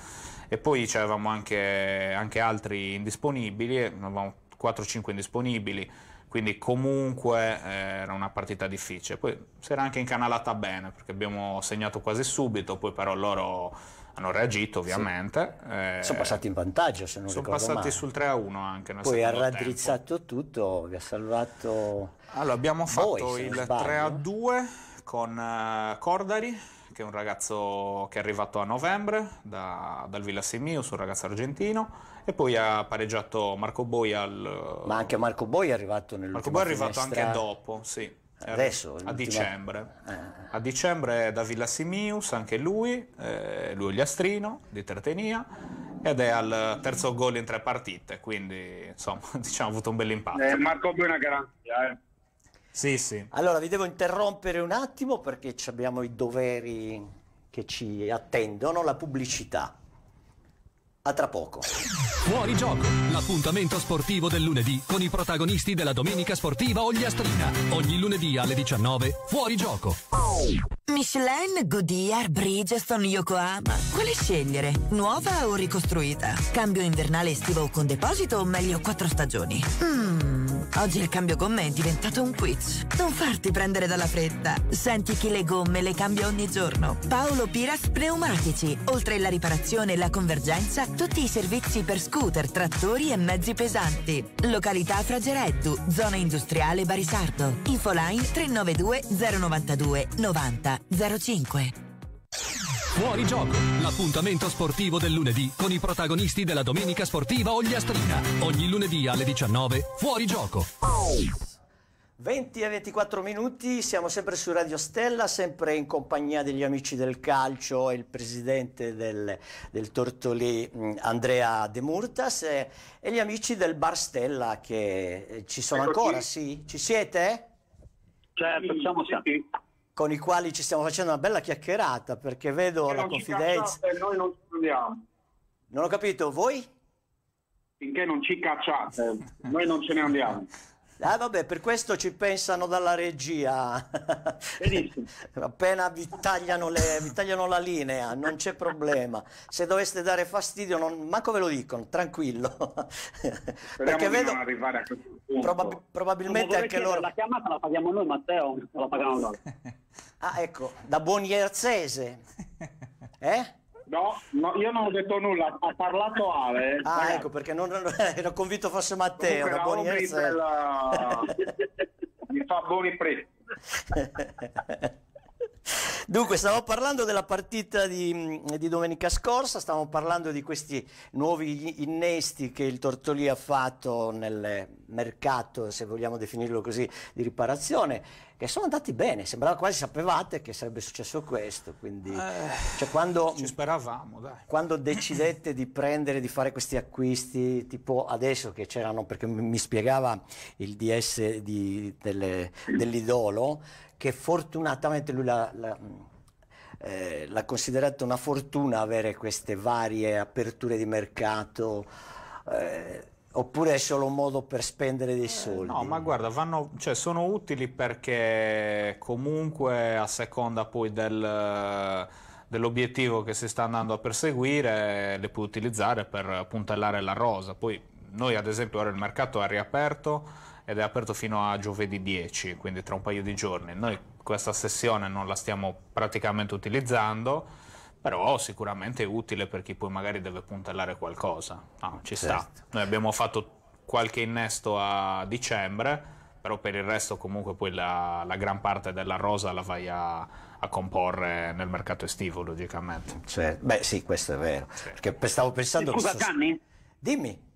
S7: e poi avevamo anche, anche altri indisponibili, avevamo 4-5 indisponibili, quindi comunque eh, era una partita difficile. Poi si era anche incanalata bene perché abbiamo segnato quasi subito, poi però loro hanno reagito ovviamente. Sì. Eh, sono passati in vantaggio se non sono ricordo Sono passati male. sul 3-1 anche Poi ha raddrizzato tempo.
S3: tutto, vi ha salvato Allora abbiamo fatto voi, il
S7: 3-2 con uh, Cordari che è un ragazzo che è arrivato a novembre da, dal Villa Simius, un ragazzo argentino, e poi ha pareggiato Marco Boi al... Ma anche Marco Boi è arrivato nell'ultima Marco Boi è arrivato finestra... anche dopo, sì. Adesso, a dicembre. Ah. A dicembre da Villa Simius, anche lui, eh, lui Gliastrino, di Tertenia, ed è al terzo gol in tre partite, quindi insomma diciamo ha avuto un bel impatto.
S6: Eh, Marco Boi è una garanzia, eh.
S7: Sì, sì.
S3: Allora vi devo interrompere un attimo perché abbiamo i doveri che ci attendono, la pubblicità. A tra poco.
S1: Fuori gioco, l'appuntamento sportivo del lunedì con i protagonisti della domenica sportiva Ogliastrina. Ogni lunedì alle 19, fuori gioco.
S2: Michelin, Goodyear, Bridgestone, Yokohama. Quale scegliere? Nuova o ricostruita? Cambio invernale estivo con deposito o meglio quattro stagioni? Mmm, oggi il cambio gomme è diventato un quiz. Non farti prendere dalla fretta. Senti che le gomme le cambia ogni giorno. Paolo Piras Pneumatici. Oltre la riparazione e la convergenza, tutti i servizi per scooter, trattori e mezzi pesanti. Località Fragereddu, zona industriale Barisardo. Infoline 392 092 90 05.
S1: Fuori gioco, l'appuntamento sportivo del lunedì con i protagonisti della domenica sportiva Ogliastrina. Ogni lunedì alle 19, fuori gioco.
S3: 20 e 24 minuti, siamo sempre su Radio Stella, sempre in compagnia degli amici del calcio e il presidente del, del Tortoli mm, Andrea De Murtas e, eh, e, gli amici del Bar Stella che eh, ci sono Eccoci. ancora, sì? Ci siete?
S6: Certo, cioè, siamo sempre.
S3: Con i quali ci stiamo facendo una bella chiacchierata perché vedo che la confidenza.
S6: Ci Noi non ci andiamo. Non ho capito, voi? Finché non ci cacciate, noi non ce ne
S3: andiamo. Ah, vabbè, per questo ci pensano dalla regia. Benissimo. Appena vi tagliano, le, vi tagliano, la linea, non c'è problema. Se doveste dare fastidio, non, manco ve lo dicono, tranquillo. Perché vedo... arrivare a questo punto. Probab- probabilmente anche loro... La
S6: chiamata la paghiamo noi, Matteo, la paghiamo noi.
S3: ah, ecco, da buon Ierzese. Eh? No, no, io non ho detto nulla, ha parlato Ale. Ah, ragazzi. ecco, perché non, non, ero convinto fosse Matteo.
S6: Mi fa buoni prezzi.
S3: Dunque, stavo parlando della partita di, mm, di, domenica scorsa, stavamo parlando di questi nuovi innesti che il Tortoli ha fatto nel mercato, se vogliamo definirlo così, di riparazione, che sono andati bene, sembrava quasi sapevate che sarebbe successo questo, quindi eh, cioè quando, ci speravamo, dai. Quando decidete di prendere, di fare questi acquisti, tipo adesso che c'erano, perché mi spiegava il DS di, delle, dell'Idolo, che fortunatamente lui l'ha, l'ha, mm, eh, l'ha considerata una fortuna avere queste varie aperture di mercato. Eh, Oppure è solo un modo per spendere
S7: dei soldi? Eh, no, ma guarda, vanno, cioè, sono utili perché comunque a seconda poi del, dell'obiettivo che si sta andando a perseguire le puoi utilizzare per puntellare la rosa. Poi noi ad esempio ora il mercato è riaperto ed è aperto fino a giovedì 10, quindi tra un paio di giorni. Noi questa sessione non la stiamo praticamente utilizzando, però sicuramente è utile per chi poi magari deve puntellare qualcosa. No, ci certo. sta. Noi abbiamo fatto qualche innesto a dicembre, però per il resto comunque poi la, la gran parte della rosa la vai a, a comporre nel mercato estivo, logicamente.
S3: Certo. Beh sì, questo è vero. Sì. Perché
S7: stavo pensando... Scusa, questo... Danni? Dimmi.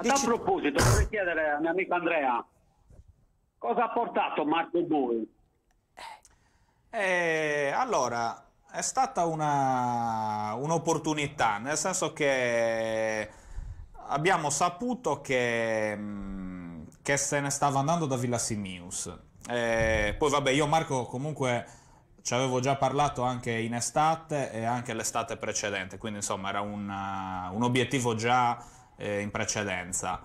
S7: Dici... A proposito, vorrei chiedere a
S6: mio amico Andrea cosa ha portato Marco Bui?
S7: Eh, allora, è stata una, un'opportunità, nel senso che abbiamo saputo che, che se ne stava andando da Villa Simius. Eh, poi vabbè, io Marco comunque ci avevo già parlato anche in estate e anche l'estate precedente, quindi insomma era una, un obiettivo già eh, in precedenza.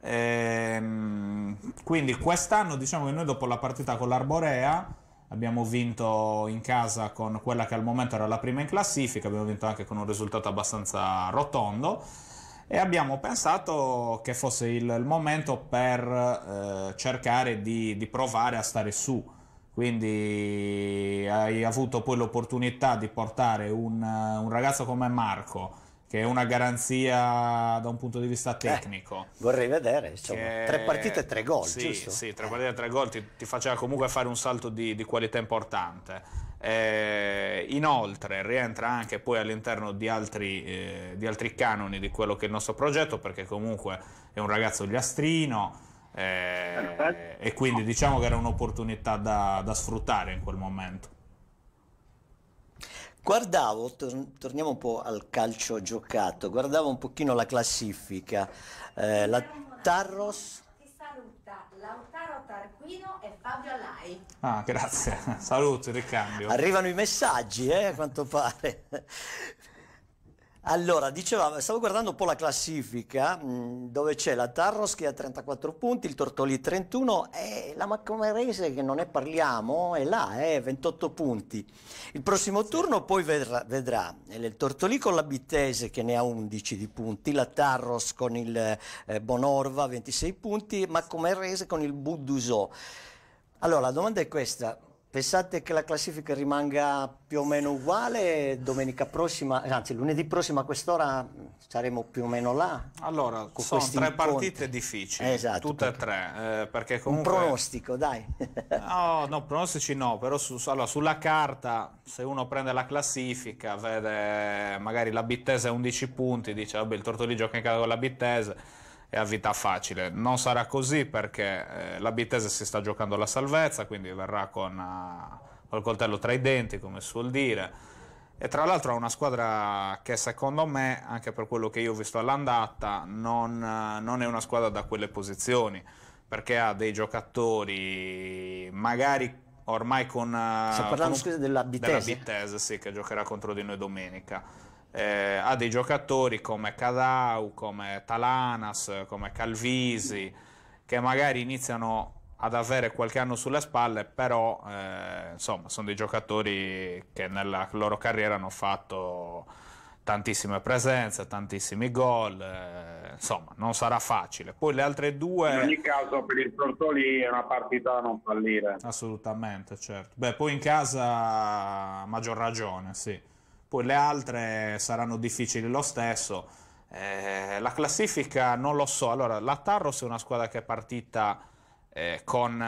S7: Ehm, quindi quest'anno diciamo che noi dopo la partita con l'Arborea abbiamo vinto in casa con quella che al momento era la prima in classifica, abbiamo vinto anche con un risultato abbastanza rotondo e abbiamo pensato che fosse il, il momento per eh, cercare di, di, provare a stare su. Quindi hai avuto poi l'opportunità di portare un, un ragazzo come Marco, che è una garanzia da un punto di vista eh, tecnico. Eh, vorrei vedere, insomma, che... tre partite e tre gol, sì, giusto? Sì, tre eh. partite e tre gol ti, ti, faceva comunque fare un salto di, di qualità importante. Eh, inoltre rientra anche poi all'interno di altri, eh, di altri, canoni di quello che è il nostro progetto, perché comunque è un ragazzo gliastrino. Eh, e quindi diciamo che era un'opportunità da, da sfruttare in quel momento.
S3: Guardavo, tor- torniamo un po' al calcio giocato, guardavo un pochino la classifica. Eh, la Tarros...
S2: Ti saluta Lautaro Tarquino e Fabio Alai.
S3: Ah, grazie. Saluto,
S7: ricambio. Arrivano
S3: i messaggi, eh, a quanto pare. Allora, dicevamo, stavo guardando un po' la classifica mh, mm, dove c'è la Tarros che ha 34 punti, il Tortoli 31 e la Macomerese che non ne parliamo è là, eh, 28 punti. Il prossimo turno poi vedrà, vedrà eh, il Tortoli con la Bittese che ne ha 11 di punti, la Tarros con il eh, Bonorva 26 punti, Macomerese con il Budduso. Allora, la domanda è questa, Pensate che la classifica rimanga più o meno uguale domenica prossima, anzi lunedì prossimo a quest'ora saremo più o meno là.
S7: Allora, sono tre incontri. partite difficili, esatto, tutte e tre, eh, perché comunque... Un pronostico, dai. no, no, pronostici no, però su, allora, sulla carta se uno prende la classifica, vede magari la Bittese a 11 punti, dice vabbè il Tortoli gioca in casa con la Bittese, e a vita facile. Non sarà così perché eh, la Bitese si sta giocando la salvezza, quindi verrà con uh, col coltello tra i denti, come suol dire. E tra l'altro è una squadra che secondo me, anche per quello che io ho visto all'andata, non, uh, non è una squadra da quelle posizioni, perché ha dei giocatori magari ormai con... Eh, Stiamo parlando, con scusa, della Bitese. Della Bitese, sì, che giocherà contro di noi domenica eh, ha dei giocatori come Cadau, come Talanas, come Calvisi, che magari iniziano ad avere qualche anno sulle spalle, però eh, insomma sono dei giocatori che nella loro carriera hanno fatto tantissime presenze, tantissimi gol, eh, insomma non sarà facile. Poi le altre due... In ogni caso per il Tortoli è una partita da non fallire. Assolutamente, certo. Beh, poi in casa maggior ragione, sì poi le altre saranno difficili lo stesso. Eh, la classifica non lo so, allora la Tarros è una squadra che è partita eh, con eh,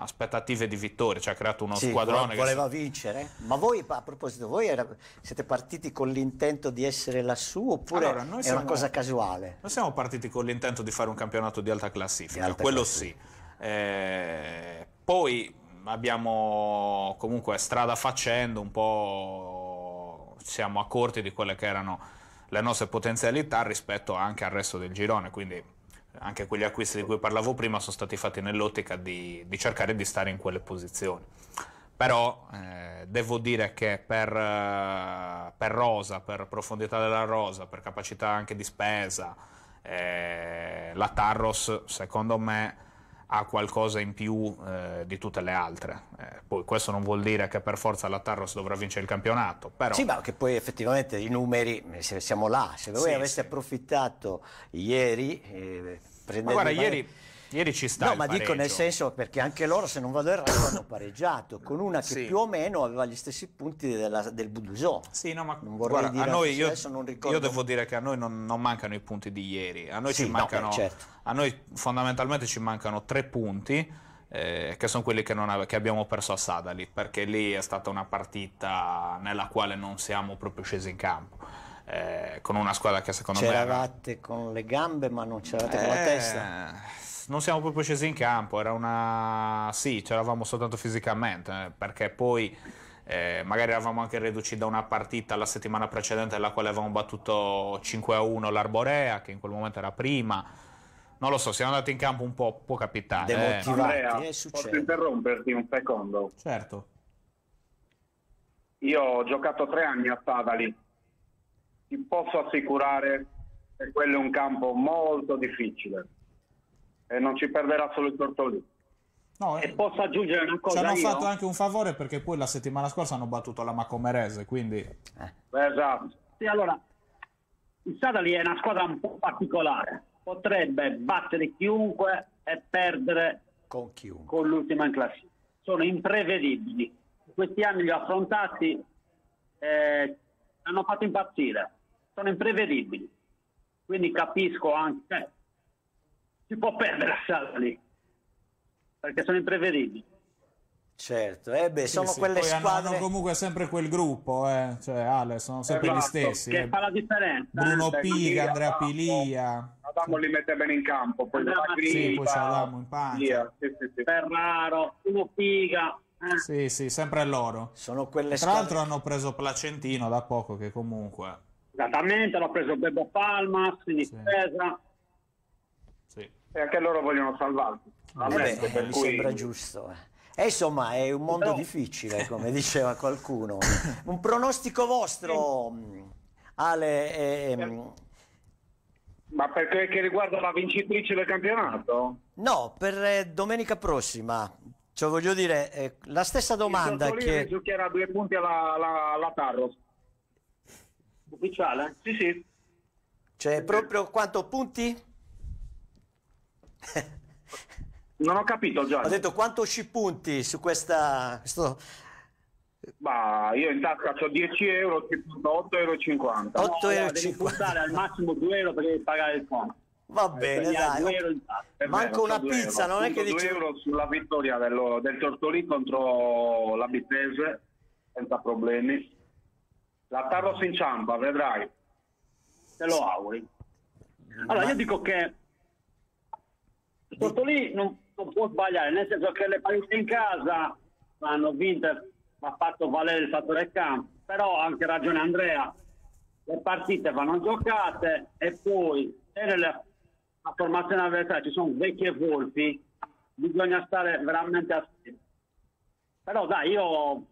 S7: aspettative di vittoria, cioè ha creato uno sì, squadrone. Voleva che...
S3: vincere, ma voi a proposito, voi era... siete partiti con l'intento di essere lassù oppure allora, è siamo... una cosa casuale?
S7: Noi siamo partiti con l'intento di fare un campionato di alta classifica, di alta quello classifica. sì. Eh, poi abbiamo comunque strada facendo un po' siamo accorti di quelle che erano le nostre potenzialità rispetto anche al resto del girone, quindi anche quegli acquisti di cui parlavo prima sono stati fatti nell'ottica di, di cercare di stare in quelle posizioni. Però eh, devo dire che per, eh, per, rosa, per profondità della rosa, per capacità anche di spesa, eh, la Tarros secondo me ha qualcosa in più eh, di tutte le altre. Eh, poi questo non vuol dire che per forza la Tarros dovrà vincere il campionato. Però... Sì, ma che poi effettivamente i numeri eh, siamo là. Se voi sì, aveste
S3: sì. approfittato ieri... Eh, prendendo guarda, ieri Ieri ci sta No, ma pareggio. dico nel senso perché anche loro, se non vado errato, hanno pareggiato con una che sì. più o meno aveva gli stessi punti della, del Budusò. Sì, no, ma non vorrei guarda, dire a noi, io, ricordo... io, devo
S7: dire che a noi non, non, mancano i punti di ieri. A noi, sì, mancano, no, certo. a noi fondamentalmente ci mancano tre punti. Eh, che sono quelli che, ave- che, abbiamo perso a Sadali, perché lì è stata una partita nella quale non siamo proprio scesi in campo. Eh, con una squadra che secondo c'eravate me. C'eravate con le gambe, ma non c'eravate eh... con la eh, testa non siamo proprio scesi in campo, era una... sì, c'eravamo soltanto fisicamente, perché poi eh, magari eravamo anche reduci da una partita la settimana precedente nella quale avevamo battuto 5-1 l'Arborea, che in quel momento era prima. Non lo so, siamo andati in campo un po', può capitare. Eh. Demotivati, eh. Andrea, posso interromperti un secondo? Certo.
S6: Io ho giocato tre anni a Savali, ti posso assicurare che quello è un campo molto difficile e non ci perderà solo il tortolino.
S7: No, e eh, posso aggiungere una cosa. Ci hanno io? fatto anche un favore perché poi la settimana scorsa hanno battuto la Macomerese, quindi... Eh.
S6: Esatto. Sì, allora, il Sadali è una squadra un po' particolare, potrebbe battere chiunque e perdere con, chiunque. con l'ultima in classifica. Sono imprevedibili. Questi anni li ho affrontati, eh, hanno fatto impazzire, sono imprevedibili. Quindi capisco anche si può perdere la salva lì, perché sono imprevedibili. Certo, eh beh,
S7: sono sì, sì. quelle Poi squadre. Hanno comunque sempre quel gruppo, eh. cioè, Ale, sono sempre esatto, gli stessi. Che eh. fa
S6: la differenza. Bruno eh, Piga, Andrea
S7: Pilia.
S6: Adamo li mette bene in campo, poi Adamo, Gripa, sì, Adamo in pancia. Ferraro, Bruno Piga.
S7: Eh. Sì, sì, sempre loro. Sono
S6: quelle Tra l'altro
S7: hanno preso Placentino da poco, che comunque...
S6: Esattamente, l'ha preso Bebo Palmas, Sinistesa. Sì e anche loro vogliono salvarti. Eh beh, per mi cui... sembra
S3: giusto. E eh. eh, insomma è un mondo no. difficile, come diceva qualcuno. un pronostico vostro, Ale. È, ehm, eh, Ma per quel che riguarda la vincitrice del campionato? No, per domenica prossima. Cioè, voglio dire, eh, la stessa domanda Il che...
S6: giocherà due punti alla, alla, alla Tarros. Ufficiale? Sì, sì. Cioè, proprio quanto punti? non ho capito già. Ho detto quanto ci punti su questa... Questo... Bah, io in tasca ho 10 euro, 8,50 euro. 8,50 no, euro. Devi puntare al massimo 2 euro perché pagare il fondo. Va bene, eh, dai. Euro, Manco una pizza, euro. non è che dici... 2 euro sulla vittoria dello, del Tortoli contro la Bitese, senza problemi. La Tarro si inciampa, vedrai. Te lo auguri. Allora, Ma... io dico che Totolì non, non può sbagliare, nel senso che le partite in casa hanno vinto, ha fatto valere il fattore campo, però ha anche ragione Andrea, le partite vanno giocate e poi se nella formazione avversaria ci sono vecchie volpi, bisogna stare veramente attenti. Però dai, io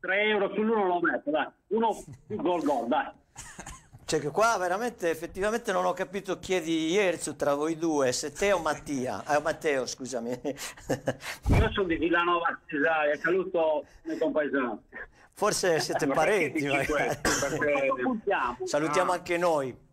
S6: 3 euro sull'uno lo metto, dai. Uno più gol gol, dai.
S3: Cioè che qua veramente effettivamente non ho capito chi è di Ierzo tra voi due, se te o Mattia. Eh, Matteo, scusami. Io sono di Villanova,
S6: e saluto il compaesano.
S3: Forse siete eh, parenti. Questo, perché...
S6: Salutiamo ah. anche noi.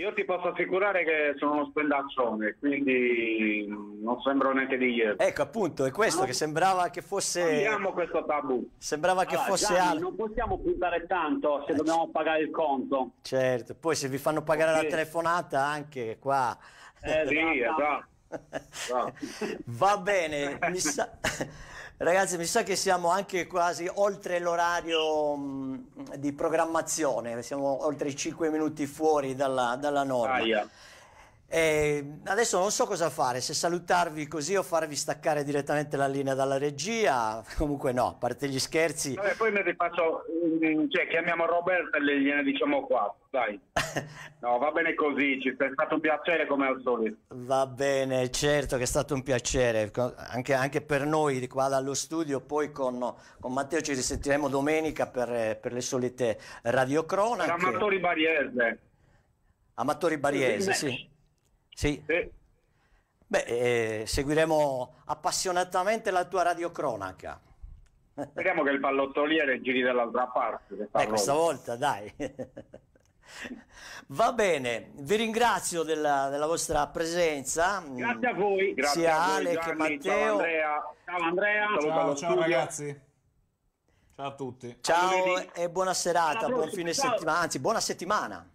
S6: Io ti posso assicurare che sono uno spendaccione, quindi non sembro neanche di ieri. Ecco, appunto, è questo no, che sembrava che fosse... Abbiamo questo tabù. Sembrava allora, che fosse Gianni, altro. Non possiamo puntare tanto se eh, dobbiamo pagare il conto.
S3: Certo, poi se vi fanno pagare sì. la telefonata anche qua... Eh, sì, esatto. Va bene, mi sa... Ragazzi, mi sa che siamo anche quasi oltre l'orario mh, di programmazione, siamo oltre i 5 minuti fuori dalla, dalla norma. Ah, yeah. E ehm, adesso non so cosa fare, se salutarvi così o farvi staccare direttamente la linea dalla regia, comunque no, a parte gli scherzi. Vabbè,
S6: poi mi rifaccio, mm, mm, cioè, chiamiamo Roberto e gliene diciamo qua, dai. No, va bene così, ci è stato un piacere come al solito.
S3: Va bene, certo che è stato un piacere, anche, anche per noi di qua dallo studio, poi con, con Matteo ci risentiremo domenica per, per le solite radiocronache. Amatori
S6: Bariese.
S3: Amatori Bariese, sì. Sì. sì. Beh, eh, seguiremo appassionatamente la tua radiocronaca.
S6: Speriamo che il pallottoliere giri dall'altra parte. eh, questa volta, dai.
S3: Va bene, vi ringrazio della, della, vostra presenza. Grazie a voi, grazie sia a voi, Ale Gianni, Matteo. Ciao Andrea, ciao, Andrea. ciao, ciao ragazzi.
S7: Ciao a tutti.
S3: Ciao a e buona serata, buon fine settimana, anzi buona settimana.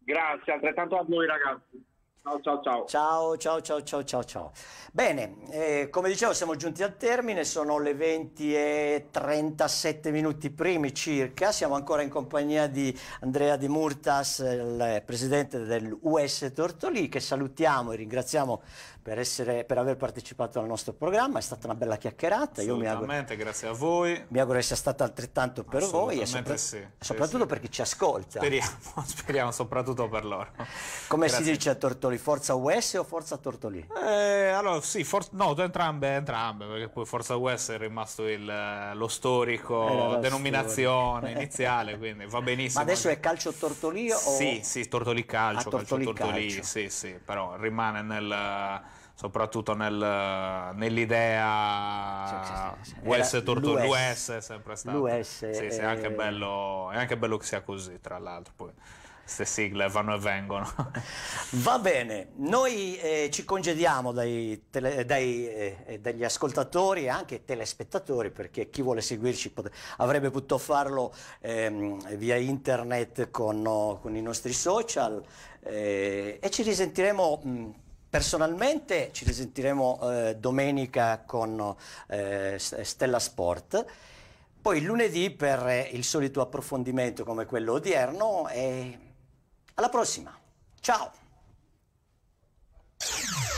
S6: Grazie, altrettanto a voi ragazzi. Ciao, ciao, ciao. Ciao, ciao,
S3: ciao, ciao, ciao, Bene, eh, come dicevo siamo giunti al termine, sono le 20 e 37 minuti primi circa, siamo ancora in compagnia di Andrea Di Murtas, il presidente dell'US Tortoli, che salutiamo e ringraziamo per, essere, per, aver partecipato al nostro programma, è stata una bella chiacchierata. Io mi auguro, grazie a voi. Mi auguro che sia stata altrettanto per voi e sopra sì, soprattutto sì. per chi ci ascolta. Speriamo,
S7: speriamo soprattutto per loro.
S3: Come grazie. si dice a Tortoli, Forza US o Forza Tortoli?
S7: Eh, allora sì, for- no, entrambe, entrambe, perché poi Forza US è rimasto il, lo storico, denominazione storia. iniziale, quindi va benissimo. Ma adesso è
S3: calcio Tortoli o? Sì,
S7: sì, Tortoli calcio, ah, calcio, Tortoli, calcio. sì, sì, però rimane nel soprattutto nel, nell'idea sì, sì, sì, US torto, l'US è sempre stato. L'US è... è, eh, anche bello, è anche bello che sia così, tra l'altro. Poi queste sigle vanno e vengono. Va bene, noi eh, ci
S3: congediamo dai tele, dai, eh, eh, dagli ascoltatori e anche telespettatori perché chi vuole seguirci pot- avrebbe potuto farlo ehm, via internet con, no, con, i nostri social eh, e ci risentiremo. Mh, mm, Personalmente ci risentiremo eh, domenica con eh, Stella Sport, poi lunedì per eh, il solito approfondimento come quello odierno e alla prossima. Ciao!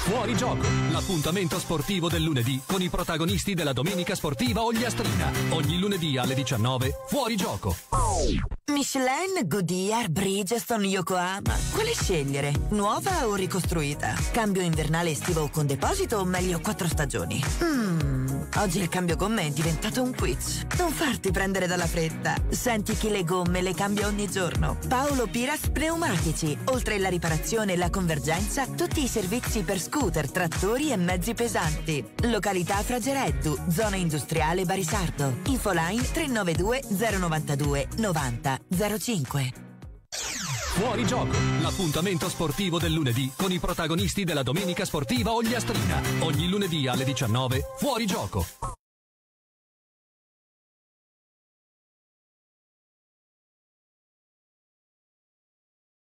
S1: Fuori gioco, l'appuntamento sportivo del lunedì con i protagonisti della domenica sportiva Ogliastrina. Ogni lunedì alle 19, fuori gioco.
S2: Michelin, Goodyear, Bridgestone, Yokohama. Quale scegliere? Nuova o ricostruita? Cambio invernale estivo con deposito o meglio quattro stagioni? Mmm, oggi il cambio gomme è diventato un quiz. Non farti prendere dalla fretta. Senti che le gomme le cambia ogni giorno. Paolo Piras Pneumatici. Oltre la riparazione e la convergenza, tutti i servizi servizi per scooter, trattori e mezzi pesanti. Località Fragereddu, zona industriale Barisardo. Infoline 392 092 90 05.
S1: Fuori gioco, l'appuntamento sportivo del lunedì con i protagonisti della domenica sportiva Ogliastrina. Ogni lunedì alle 19, fuori gioco.